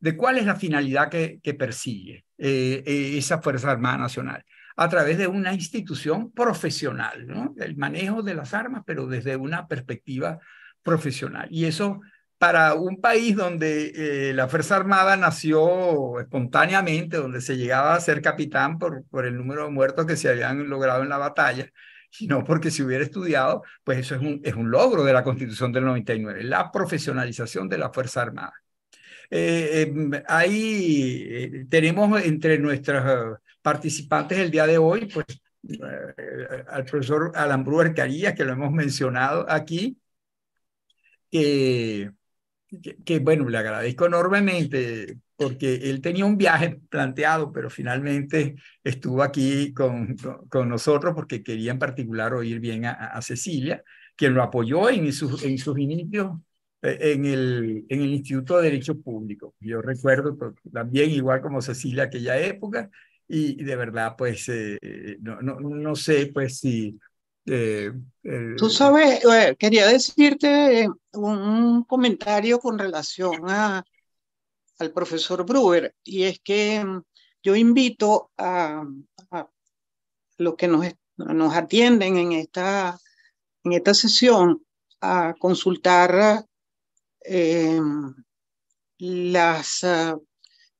de cuál es la finalidad que, persigue eh, esa Fuerza Armada Nacional a través de una institución profesional, ¿no? el manejo de las armas, pero desde una perspectiva profesional. Y eso para un país donde eh, la Fuerza Armada nació espontáneamente, donde se llegaba a ser capitán por, por el número de muertos que se habían logrado en la batalla, sino porque se hubiera estudiado, pues eso es un, es un logro de la Constitución del 99, la profesionalización de la Fuerza Armada. Eh, eh, ahí tenemos entre nuestros participantes el día de hoy, pues al profesor Alan Bruer Carías, que lo hemos mencionado aquí, que, que, bueno, le agradezco enormemente porque él tenía un viaje planteado, pero finalmente estuvo aquí con, con, nosotros porque quería en particular oír bien a, Cecilia, quien lo apoyó en sus, en sus inicios eh, en el, en el Instituto de Derecho Público. Yo recuerdo también, igual como Cecilia, aquella época, y de verdad, pues, eh, eh, no, no, no, sé, pues, si eh, Tú sabes, eh, quería decirte eh, un comentario con relación a, al profesor Brewer, y es que mm, yo invito a, los que nos, nos atienden en esta, en esta sesión a consultar las ah,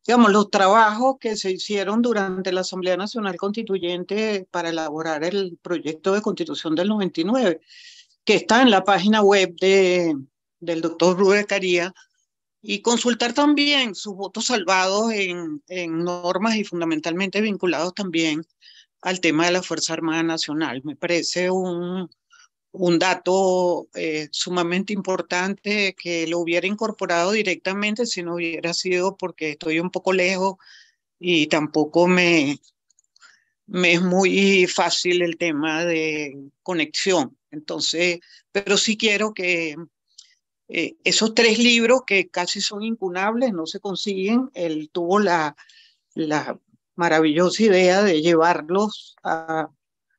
digamos, los trabajos que se hicieron durante la Asamblea Nacional Constituyente para elaborar el proyecto de constitución del 99, que está en la página web de, del doctor Rubén Caría, y consultar también sus votos salvados en, en normas y fundamentalmente vinculados también al tema de la Fuerza Armada Nacional. Me parece un, un dato eh, sumamente importante que lo hubiera incorporado directamente si no hubiera sido porque estoy un poco lejos y tampoco me, me es muy fácil el tema de conexión. Entonces, pero sí quiero que eh, esos tres libros que casi son incunables, no se consiguen, él tuvo la, la maravillosa idea de llevarlos a,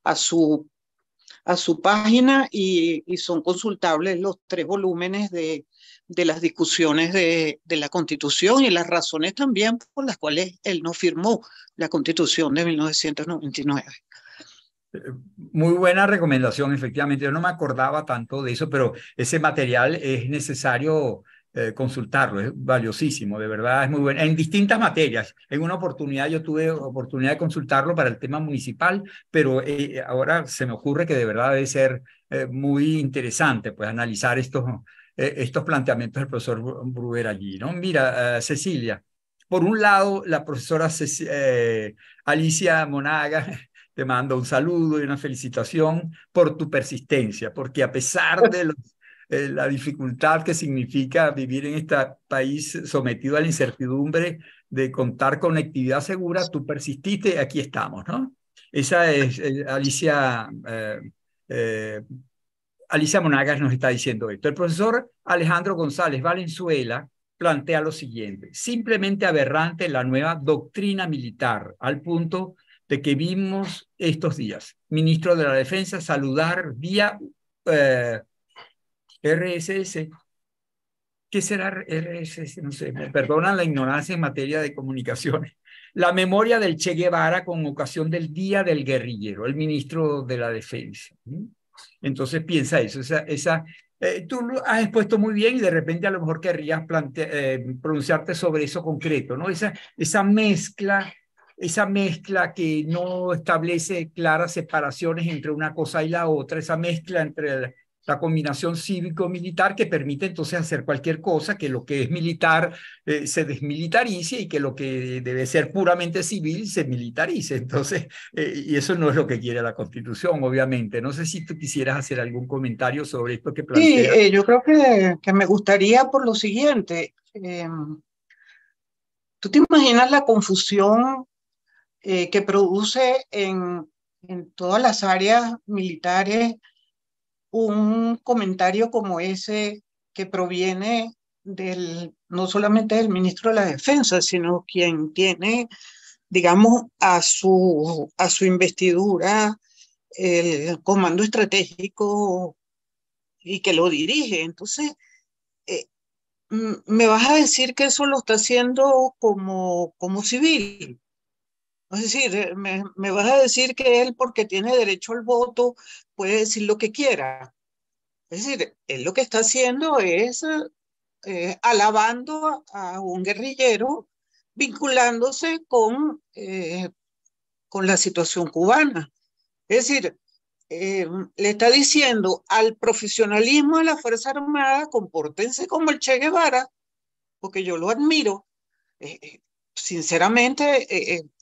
a su a su página y, son consultables los tres volúmenes de, de las discusiones de, de, la Constitución y las razones también por las cuales él no firmó la Constitución de 1999. Muy buena recomendación, efectivamente. Yo no me acordaba tanto de eso, pero ese material es necesario eh, consultarlo, es valiosísimo, de verdad, es muy bueno. En distintas materias, en una oportunidad yo tuve oportunidad de consultarlo para el tema municipal, pero eh, ahora se me ocurre que de verdad debe ser eh, muy interesante pues analizar estos, estos planteamientos del profesor Bruer allí, ¿no? Mira, Cecilia, por un lado, la profesora Alicia Monaga te mando un saludo y una felicitación por tu persistencia, porque a pesar de los eh, la dificultad que significa vivir en este país sometido a la incertidumbre de contar con actividad segura, tú persististe, aquí estamos, ¿no? Esa es eh, Alicia, eh, Alicia Monagas nos está diciendo esto. El profesor Alejandro González Valenzuela plantea lo siguiente, simplemente aberrante la nueva doctrina militar, al punto de que vimos estos días, ministro de la Defensa, saludar vía RSS. ¿Qué será RSS? No sé, me perdonan la ignorancia en materia de comunicaciones. La memoria del Che Guevara con ocasión del Día del Guerrillero, el ministro de la Defensa. Entonces piensa eso, esa, eh, tú lo has expuesto muy bien y de repente a lo mejor querrías eh, pronunciarte sobre eso concreto, ¿no? Esa, esa mezcla, esa mezcla que no establece claras separaciones entre una cosa y la otra, esa mezcla entre el, combinación cívico-militar que permite entonces hacer cualquier cosa, que lo que es militar eh, se desmilitarice y que lo que debe ser puramente civil se militarice. Entonces, eh, y eso no es lo que quiere la Constitución, obviamente. No sé si tú quisieras hacer algún comentario sobre esto que planteas. Eh, yo creo que, que, me gustaría por lo siguiente. Em, ¿Tú te imaginas la confusión que produce en, en todas las áreas militares un comentario como ese que proviene del, no solamente del ministro de la Defensa, sino quien tiene, digamos, a su, a su investidura el comando estratégico y que lo dirige. Entonces, eh, me vas a decir que eso lo está haciendo como, como civil. Es decir, eh, me, me, vas a decir que él, porque tiene derecho al voto, puede decir lo que quiera. Es decir, él lo que está haciendo es eh, alabando a un guerrillero vinculándose con, eh, con la situación cubana. Es decir, eh, le está diciendo al profesionalismo de la Fuerza Armada, compórtense como el Che Guevara, porque yo lo admiro. sinceramente,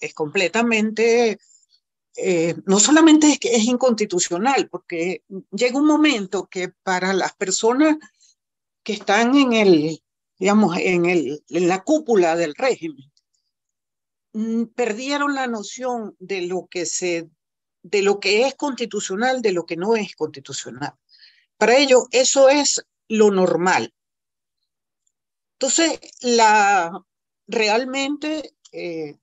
es completamente eh, no solamente es que es inconstitucional, porque llega un momento que para las personas que están en el, digamos, en, el, en la cúpula del régimen, mm, perdieron la noción de lo que se de lo que es constitucional, de lo que no es constitucional. Para ello, eso es lo normal. Entonces, la, realmente eh,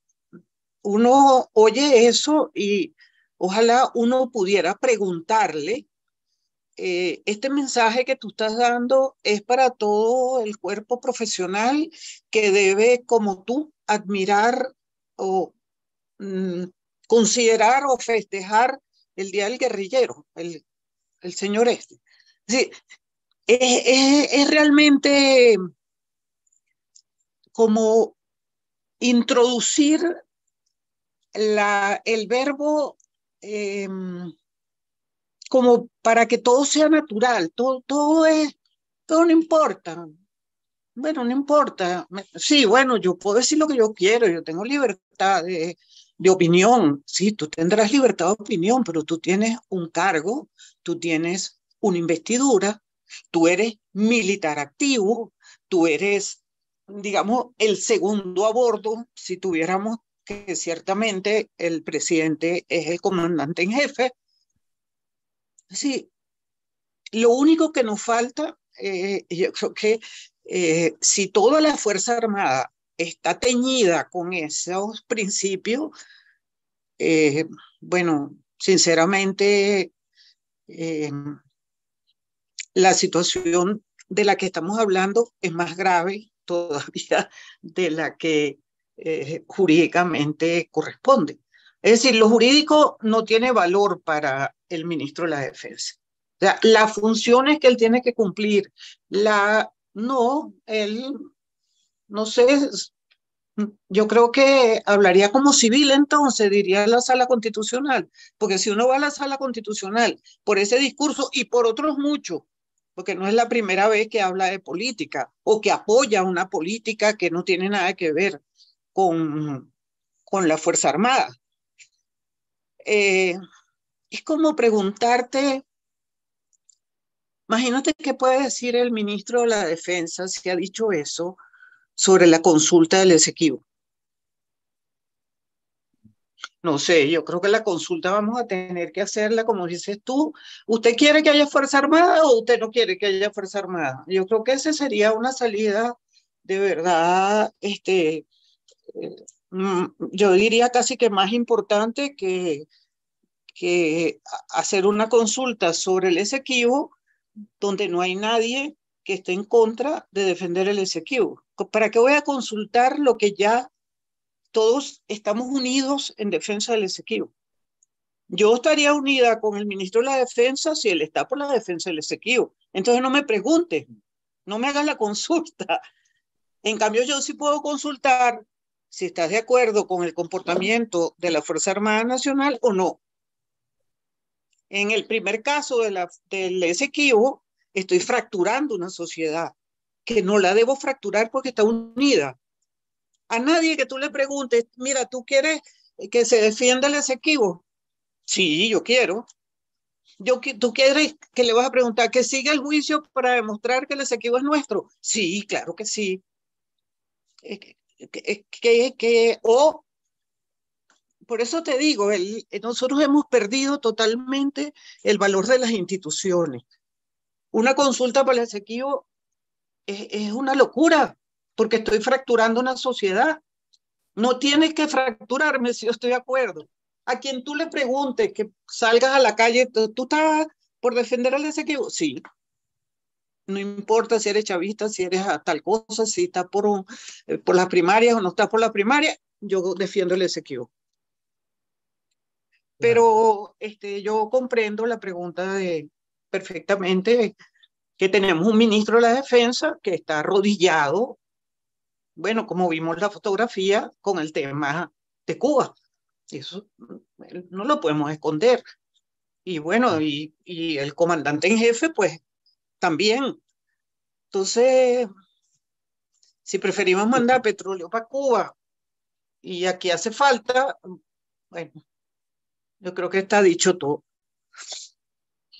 uno oye eso y ojalá uno pudiera preguntarle, eh, este mensaje que tú estás dando es para todo el cuerpo profesional que debe, como tú, admirar o mm, considerar o festejar el Día del Guerrillero, el, señor este. es realmente como introducir la, el verbo em, como para que todo sea natural, todo, todo es, todo no importa. Bueno, no importa. Sí, bueno, yo puedo decir lo que yo quiero, yo tengo libertad de, de opinión. Sí, tú tendrás libertad de opinión, pero tú tienes un cargo, tú tienes una investidura, tú eres militar activo, tú eres, digamos, el segundo a bordo, si tuviéramos que ciertamente el presidente es el comandante en jefe. Sí, lo único que nos falta, eh, yo creo que eh, si toda la Fuerza Armada está teñida con esos principios, eh, bueno, sinceramente, la situación de la que estamos hablando es más grave todavía de la que eh, jurídicamente corresponde. Es decir, lo jurídico no tiene valor para el ministro de la Defensa. O sea, las funciones que él tiene que cumplir, la no, él, no sé, yo creo que hablaría como civil entonces, diría la sala constitucional, porque si uno va a la sala constitucional por ese discurso y por otros muchos, porque no es la primera vez que habla de política o que apoya una política que no tiene nada que ver con, con la Fuerza Armada. Eh, es como preguntarte, imagínate qué puede decir el ministro de la Defensa si ha dicho eso sobre la consulta del Esequibo. No sé, yo creo que la consulta vamos a tener que hacerla, como dices tú. ¿Usted quiere que haya Fuerza Armada o usted no quiere que haya Fuerza Armada? Yo creo que esa sería una salida de verdad este, Mm, yo diría casi que más importante que, que hacer una consulta sobre el Esequibo, donde no hay nadie que esté en contra de defender el Esequibo. ¿Para qué voy a consultar lo que ya todos estamos unidos en defensa del Esequibo? Yo estaría unida con el ministro de la Defensa si él está por la defensa del Esequibo. Entonces no me pregunte, no me hagas la consulta. En cambio, yo sí puedo consultar si estás de acuerdo con el comportamiento de la Fuerza Armada Nacional o no. En el primer caso del Esequibo, estoy fracturando una sociedad que no la debo fracturar porque está unida. A nadie que tú le preguntes, mira, ¿tú quieres que se defienda el Esequibo? Sí, yo quiero. Yo, ¿Tú quieres que le vas a preguntar que siga el juicio para demostrar que el Esequibo es nuestro? Sí, claro que sí que, eh, que, que o por eso te digo, eh, nosotros hemos perdido totalmente el valor de las instituciones. Una consulta para el Esequibo es, una locura, porque estoy fracturando una sociedad. No tienes que fracturarme si yo estoy de acuerdo. A quien tú le preguntes que salgas a la calle, ¿tú, estás por defender al Esequibo? Sí, no importa si eres chavista, si eres a tal cosa, si estás por, eh, por las primarias o no estás por las primarias, yo defiendo el Esequibo. Pero este, yo comprendo la pregunta de, perfectamente que tenemos un ministro de la Defensa que está arrodillado, bueno, como vimos la fotografía, con el tema de Cuba. Eso mm, no lo podemos esconder. Y bueno, y, y el comandante en jefe, pues también. Entonces, si preferimos mandar petróleo para Cuba y aquí hace falta, bueno, yo creo que está dicho todo.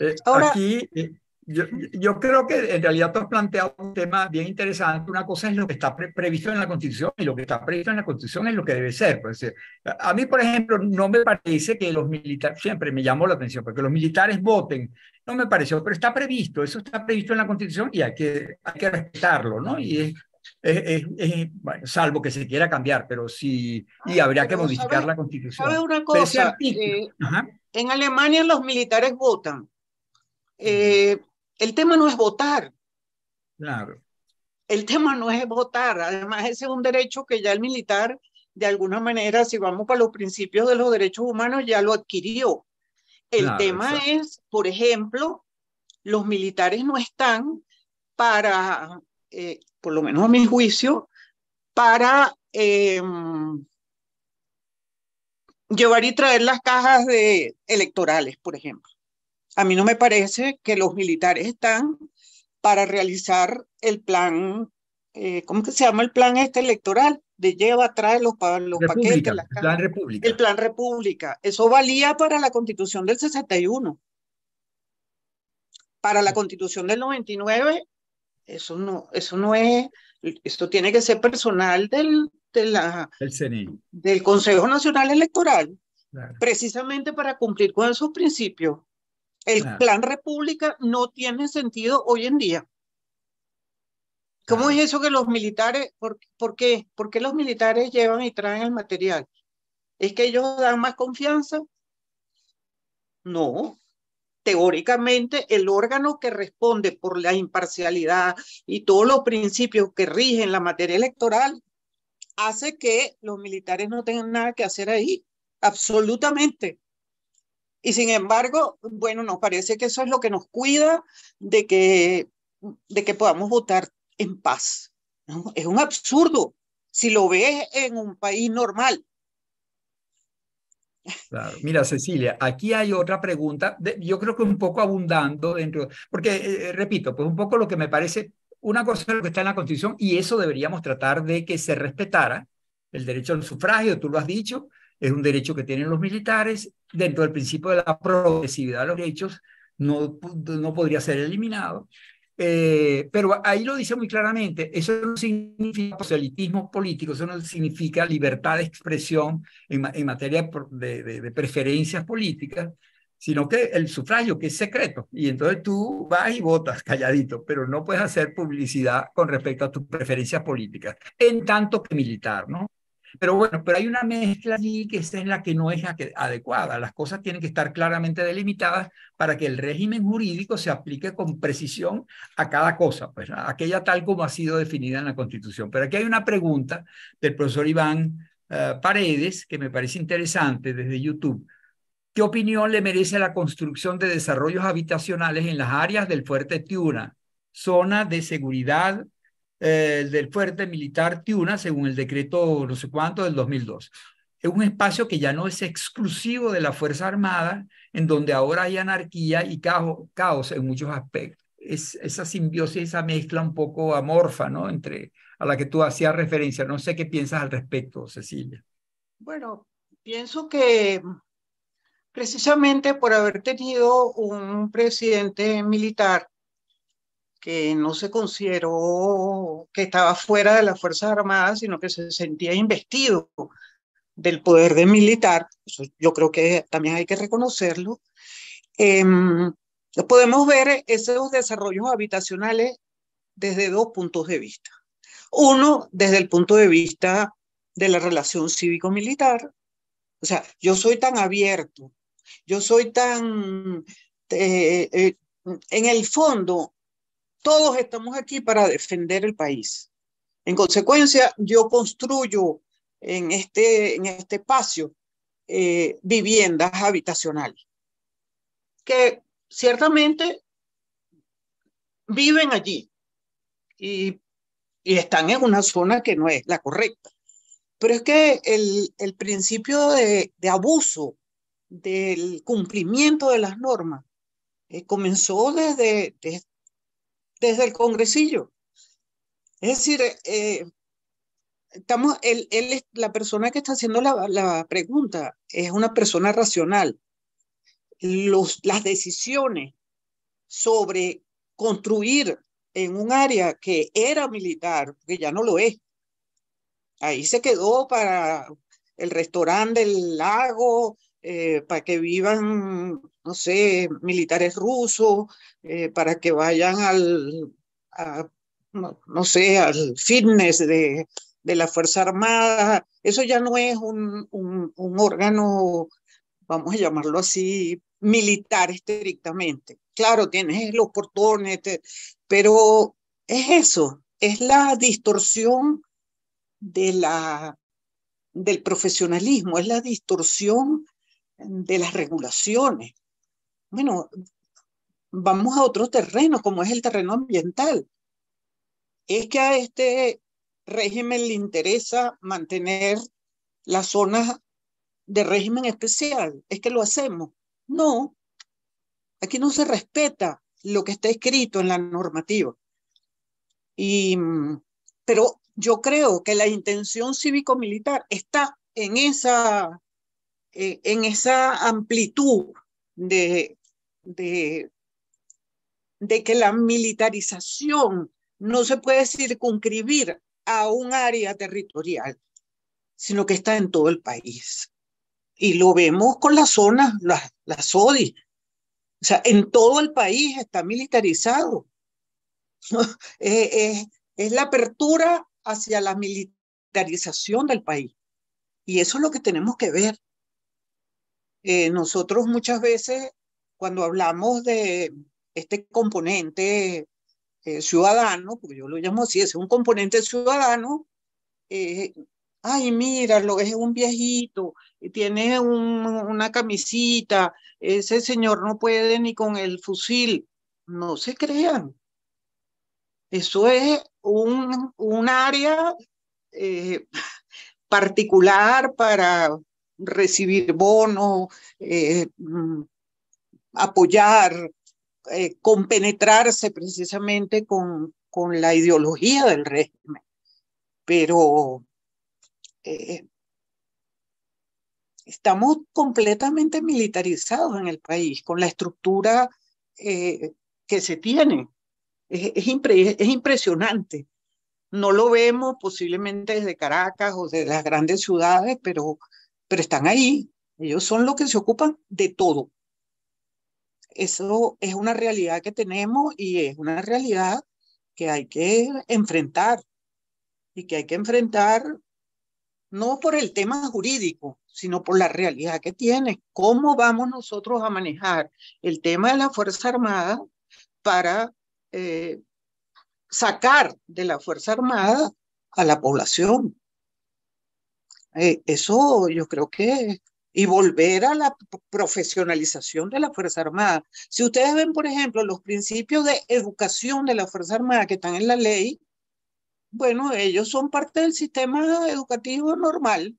Eh, Ahora, aquí, eh, yo, creo que en realidad tú has planteado un tema bien interesante. Una cosa es lo que está previsto en la Constitución y lo que está previsto en la Constitución es lo que debe ser. Pues, eh, a mí, por ejemplo, no me parece que los militares, siempre me llamó la atención, porque los militares voten no me pareció, pero está previsto, eso está previsto en la Constitución y hay que, hay que respetarlo, ¿no? Y es, salvo que se quiera cambiar, pero sí, y ah, habría que modificar la Constitución. ¿Sabes una cosa? Eh, en Alemania los militares votan. Eh, el tema no es votar. Claro. El tema no es votar, además ese es un derecho que ya el militar, de alguna manera, si vamos para los principios de los derechos humanos, ya lo adquirió. El tema es, por ejemplo, los militares no están para, eh, por lo menos a mi juicio, para em, llevar y traer las cajas de electorales, por ejemplo. A mí no me parece que los militares están para realizar el plan, eh, ¿cómo se llama el plan este electoral? de lleva, trae los, los paquetes. el plan República. El plan República. Eso valía para la constitución del 61. Para la constitución del 99, eso no, eso no es, esto tiene que ser personal del, de la, del Consejo Nacional Electoral, precisamente para cumplir con esos principios. El plan República no tiene sentido hoy en día. ¿Cómo es eso que los militares, por, qué? ¿Por qué los militares llevan y traen el material? ¿Es que ellos dan más confianza? No. Teóricamente, el órgano que responde por la imparcialidad y todos los principios que rigen la materia electoral hace que los militares no tengan nada que hacer ahí, absolutamente. Y sin embargo, bueno, nos parece que eso es lo que nos cuida de que, de que podamos votar en paz. Es un absurdo si lo ves en un país normal. Claro. Mira, Cecilia, aquí hay otra pregunta, yo creo que un poco abundando dentro, porque, eh, eh, repito, pues un poco lo que me parece, una cosa que está en la Constitución y eso deberíamos tratar de que se respetara, el derecho al sufragio, tú lo has dicho, es un derecho que tienen los militares, dentro del principio de la progresividad de los derechos, no, no podría ser eliminado. Eh, pero ahí lo dice muy claramente, eso no significa socialismo político, eso no significa libertad de expresión en, materia de, de, preferencias políticas, sino que el sufragio, que es secreto, y entonces tú vas y votas calladito, pero no puedes hacer publicidad con respecto a tus preferencias políticas, en tanto que militar, ¿no? Pero bueno, pero hay una mezcla allí que esta es la que no es adecuada. Las cosas tienen que estar claramente delimitadas para que el régimen jurídico se aplique con precisión a cada cosa, pues aquella tal como ha sido definida en la Constitución. Pero aquí hay una pregunta del profesor Iván eh, Paredes que me parece interesante desde YouTube. ¿Qué opinión le merece la construcción de desarrollos habitacionales en las áreas del Fuerte Tiuna, zona de seguridad eh, del fuerte militar Tiuna, según el decreto no sé cuánto del 2002. Es un espacio que ya no es exclusivo de la Fuerza Armada, en donde ahora hay anarquía y caos, en muchos aspectos. Es, esa simbiosis, esa mezcla un poco amorfa, ¿no? Entre a la que tú hacías referencia. No sé qué piensas al respecto, Cecilia. Bueno, pienso que mm, precisamente por haber tenido un presidente militar que no se consideró que estaba fuera de las Fuerzas Armadas, sino que se sentía investido del poder de militar, yo creo que también hay que reconocerlo, em, podemos ver esos desarrollos habitacionales desde dos puntos de vista. Uno, desde el punto de vista de la relación cívico-militar, o sea, yo soy tan abierto, yo soy tan... Eh, eh, en el fondo, todos estamos aquí para defender el país. En consecuencia, yo construyo en este, en este espacio eh, viviendas habitacionales que ciertamente viven allí y, están en una zona que no es la correcta. Pero es que el, el principio de, abuso del cumplimiento de las normas eh, comenzó desde, desde el Congresillo. Es decir, eh, estamos, él, la persona que está haciendo la, pregunta es una persona racional. Los, las decisiones sobre construir en un área que era militar, que ya no lo es, ahí se quedó para el restaurante del lago, eh, para que vivan no sé, militares rusos eh, para que vayan al, no, sé, al fitness de, la Fuerza Armada. Eso ya no es un, un, órgano, vamos a llamarlo así, militar estrictamente. Claro, tienes los portones, pero es eso, es la distorsión de la, del profesionalismo, es la distorsión de las regulaciones. Bueno, vamos a otro terreno, como es el terreno ambiental. Es que a este régimen le interesa mantener las zonas de régimen especial. Es que lo hacemos. No, aquí no se respeta lo que está escrito en la normativa. Y, pero yo creo que la intención cívico-militar está en esa, eh, en esa amplitud de de, de que la militarización no se puede circunscribir a un área territorial, sino que está en todo el país. Y lo vemos con las zonas, las, las O sea, en todo el país está militarizado. es, la apertura hacia la militarización del país. Y eso es lo que tenemos que ver. Eh, nosotros muchas veces cuando hablamos de este componente eh, ciudadano, porque yo lo llamo así, es un componente ciudadano, eh, ay, mira, lo es un viejito, eh, tiene un, una camisita, ese señor no puede ni con el fusil. No se crean. Eso es un, un área particular para recibir bonos, eh, mm, apoyar, eh, compenetrarse precisamente con, con, la ideología del régimen. Pero eh, estamos completamente militarizados en el país, con la estructura eh, que se tiene. Es, impresionante. No lo vemos posiblemente desde Caracas o desde las grandes ciudades, pero, pero están ahí. Ellos son los que se ocupan de todo. Eso es una realidad que tenemos y es una realidad que hay que enfrentar y que hay que enfrentar no por el tema jurídico, sino por la realidad que tiene. ¿Cómo vamos nosotros a manejar el tema de la Fuerza Armada para eh, sacar de la Fuerza Armada a la población? Eh, eso yo creo que y volver a la profesionalización de la Fuerza Armada. Si ustedes ven, por ejemplo, los principios de educación de la Fuerza Armada que están en la ley, bueno, ellos son parte del sistema educativo normal.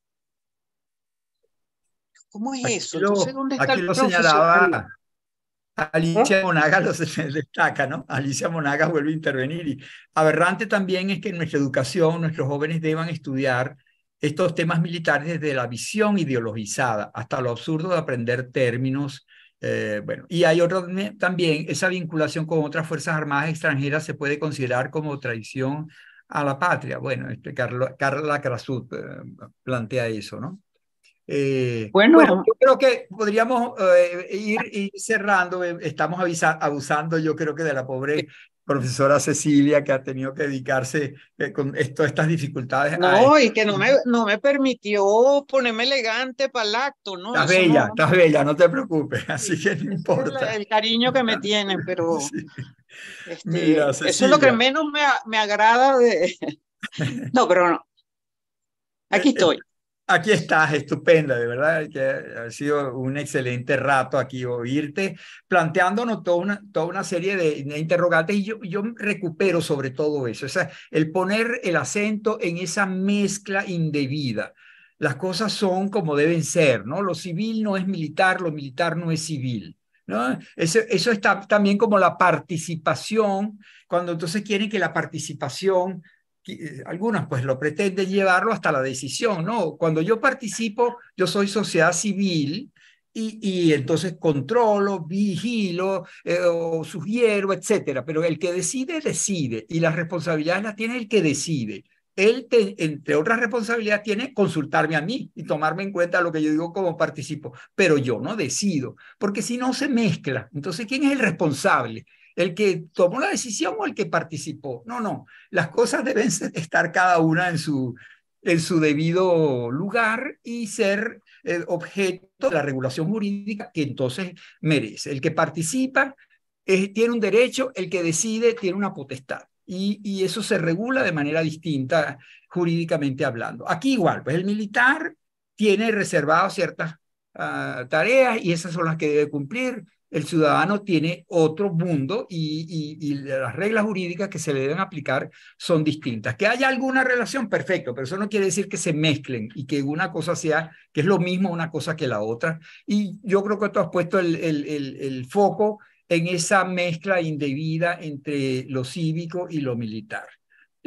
¿Cómo es eso? ¿dónde está aquí lo señalaba Alicia ¿Ah? Monaga, lo se destaca, ¿no? Alicia Monaga vuelve a intervenir. Y aberrante también es que en nuestra educación nuestros jóvenes deban estudiar estos temas militares desde la visión ideologizada hasta lo absurdo de aprender términos. Eh, bueno, y hay otro también, esa vinculación con otras Fuerzas Armadas extranjeras se puede considerar como traición a la patria. Bueno, este, Carla, Carla Krasut eh, plantea eso, ¿no? Eh, bueno, yo creo que podríamos ir, ir, cerrando. Estamos abusando, yo creo que, de la pobre profesora Cecilia, que ha tenido que dedicarse eh, con esto, estas dificultades. No, y que no me, no me permitió ponerme elegante para el acto, ¿no? Estás bella, estás bella, no te preocupes, así que no importa. El, cariño que me tienen, pero este, eso es lo que menos me, me agrada de... No, pero no. Aquí eh, eh, estoy. Aquí estás, estupenda, de verdad, que ha sido un excelente rato aquí oírte, planteándonos toda una, toda una serie de, interrogantes y yo, yo recupero sobre todo eso, o el poner el acento en esa mezcla indebida. Las cosas son como deben ser, ¿no? Lo civil no es militar, lo militar no es civil. ¿No? Eso, eso, está también como la participación, cuando entonces quieren que la participación eh, algunas pues lo pretenden llevarlo hasta la decisión, ¿no? Cuando yo participo, yo soy sociedad civil y, y entonces controlo, vigilo eh, sugiero, etcétera, pero el que decide, decide y las responsabilidades las tiene el que decide. Él, te, entre otras responsabilidades, tiene consultarme a mí y tomarme en cuenta lo que yo digo como participo, pero yo no decido, porque si no se mezcla. Entonces, ¿quién es el responsable? el que tomó la decisión o el que participó. No, no, las cosas deben estar cada una en su, en su debido lugar y ser eh, objeto de la regulación jurídica que entonces merece. El que participa eh, tiene un derecho, el que decide tiene una potestad. Y, eso se regula de manera distinta jurídicamente hablando. Aquí igual, pues el militar tiene reservado ciertas ah, tareas y esas son las que debe cumplir el ciudadano tiene otro mundo y, las reglas jurídicas que se le deben aplicar son distintas. Que haya alguna relación, perfecto, pero eso no quiere decir que se mezclen y que una cosa sea, que es lo mismo una cosa que la otra. Y yo creo que tú has puesto el, el foco en esa mezcla indebida entre lo cívico y lo militar.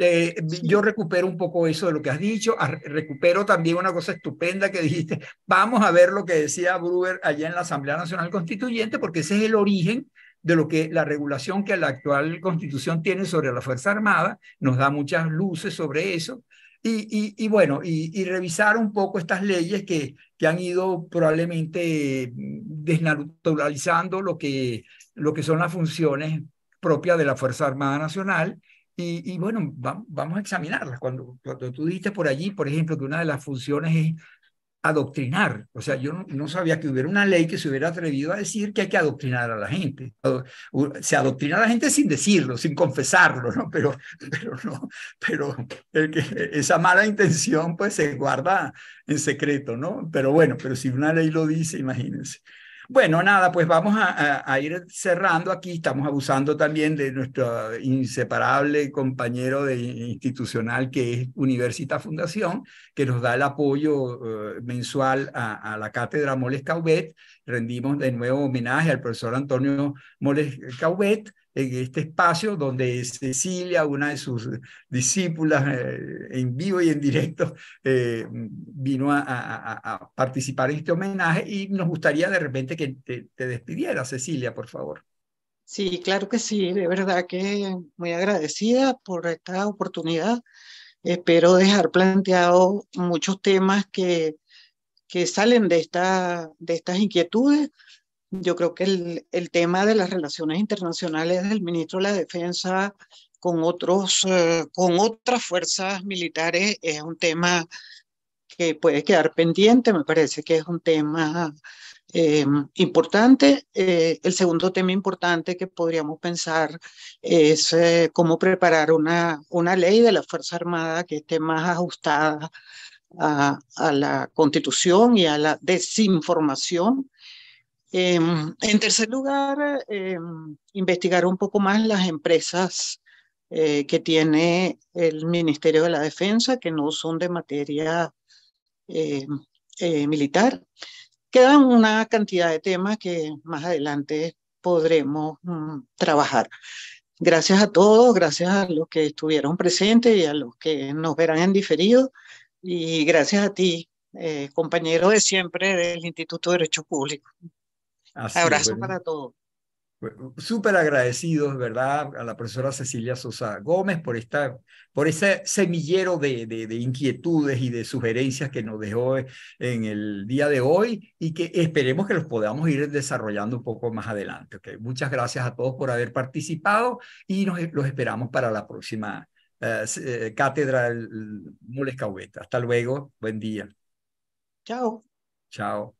Eh, yo recupero un poco eso de lo que has dicho, recupero también una cosa estupenda que dijiste, vamos a ver lo que decía Brewer allá en la Asamblea Nacional Constituyente, porque ese es el origen de lo que la regulación que la actual constitución tiene sobre la Fuerza Armada, nos da muchas luces sobre eso, y, bueno, y, y, revisar un poco estas leyes que, que han ido probablemente desnaturalizando lo que, lo que son las funciones propias de la Fuerza Armada Nacional y, bueno, vamos a examinarlas. Cuando, tú diste por allí, por ejemplo, que una de las funciones es adoctrinar. O sea, yo no, sabía que hubiera una ley que se hubiera atrevido a decir que hay que adoctrinar a la gente. Se adoctrina a la gente sin decirlo, sin confesarlo, ¿no? Pero, pero no, pero el esa mala intención pues se guarda en secreto, ¿no? Pero bueno, pero si una ley lo dice, imagínense. Bueno, nada, pues vamos a, ir cerrando aquí. Estamos abusando también de nuestro inseparable compañero de institucional que es Universita Fundación, que nos da el apoyo eh, mensual a, a, la cátedra Moles Caubet. Rendimos de nuevo homenaje al profesor Antonio Moles Caubet en este espacio donde Cecilia, una de sus discípulas eh, en vivo y en directo, eh, vino a, participar en este homenaje y nos gustaría de repente que te, despidiera, Cecilia, por favor. Sí, claro que sí, de verdad que muy agradecida por esta oportunidad. Espero dejar planteado muchos temas que, que salen de, esta, de estas inquietudes yo creo que el, tema de las relaciones internacionales del ministro de la Defensa con, otros, eh, con otras fuerzas militares es un tema que puede quedar pendiente, me parece que es un tema eh, importante. Eh, el segundo tema importante que podríamos pensar es cómo preparar una, una ley de la Fuerza Armada que esté más ajustada a, a la constitución y a la desinformación Em, en tercer lugar, em, investigar un poco más las empresas eh, que tiene el Ministerio de la Defensa, que no son de materia em, eh, militar. Quedan una cantidad de temas que más adelante podremos mm, trabajar. Gracias a todos, gracias a los que estuvieron presentes y a los que nos verán en diferido. Y gracias a ti, eh, compañero de siempre del Instituto de Derecho Público. Abrazo para todos. Pues, súper agradecidos, ¿verdad? A la profesora Cecilia Sosa Gómez por, esta, por ese semillero de, de, inquietudes y de sugerencias que nos dejó eh, en el día de hoy y que esperemos que los podamos ir desarrollando un poco más adelante. ¿okay? Muchas gracias a todos por haber participado y nos, los esperamos para la próxima eh, eh, cátedra Mules Hasta luego, buen día. Chao. Chao.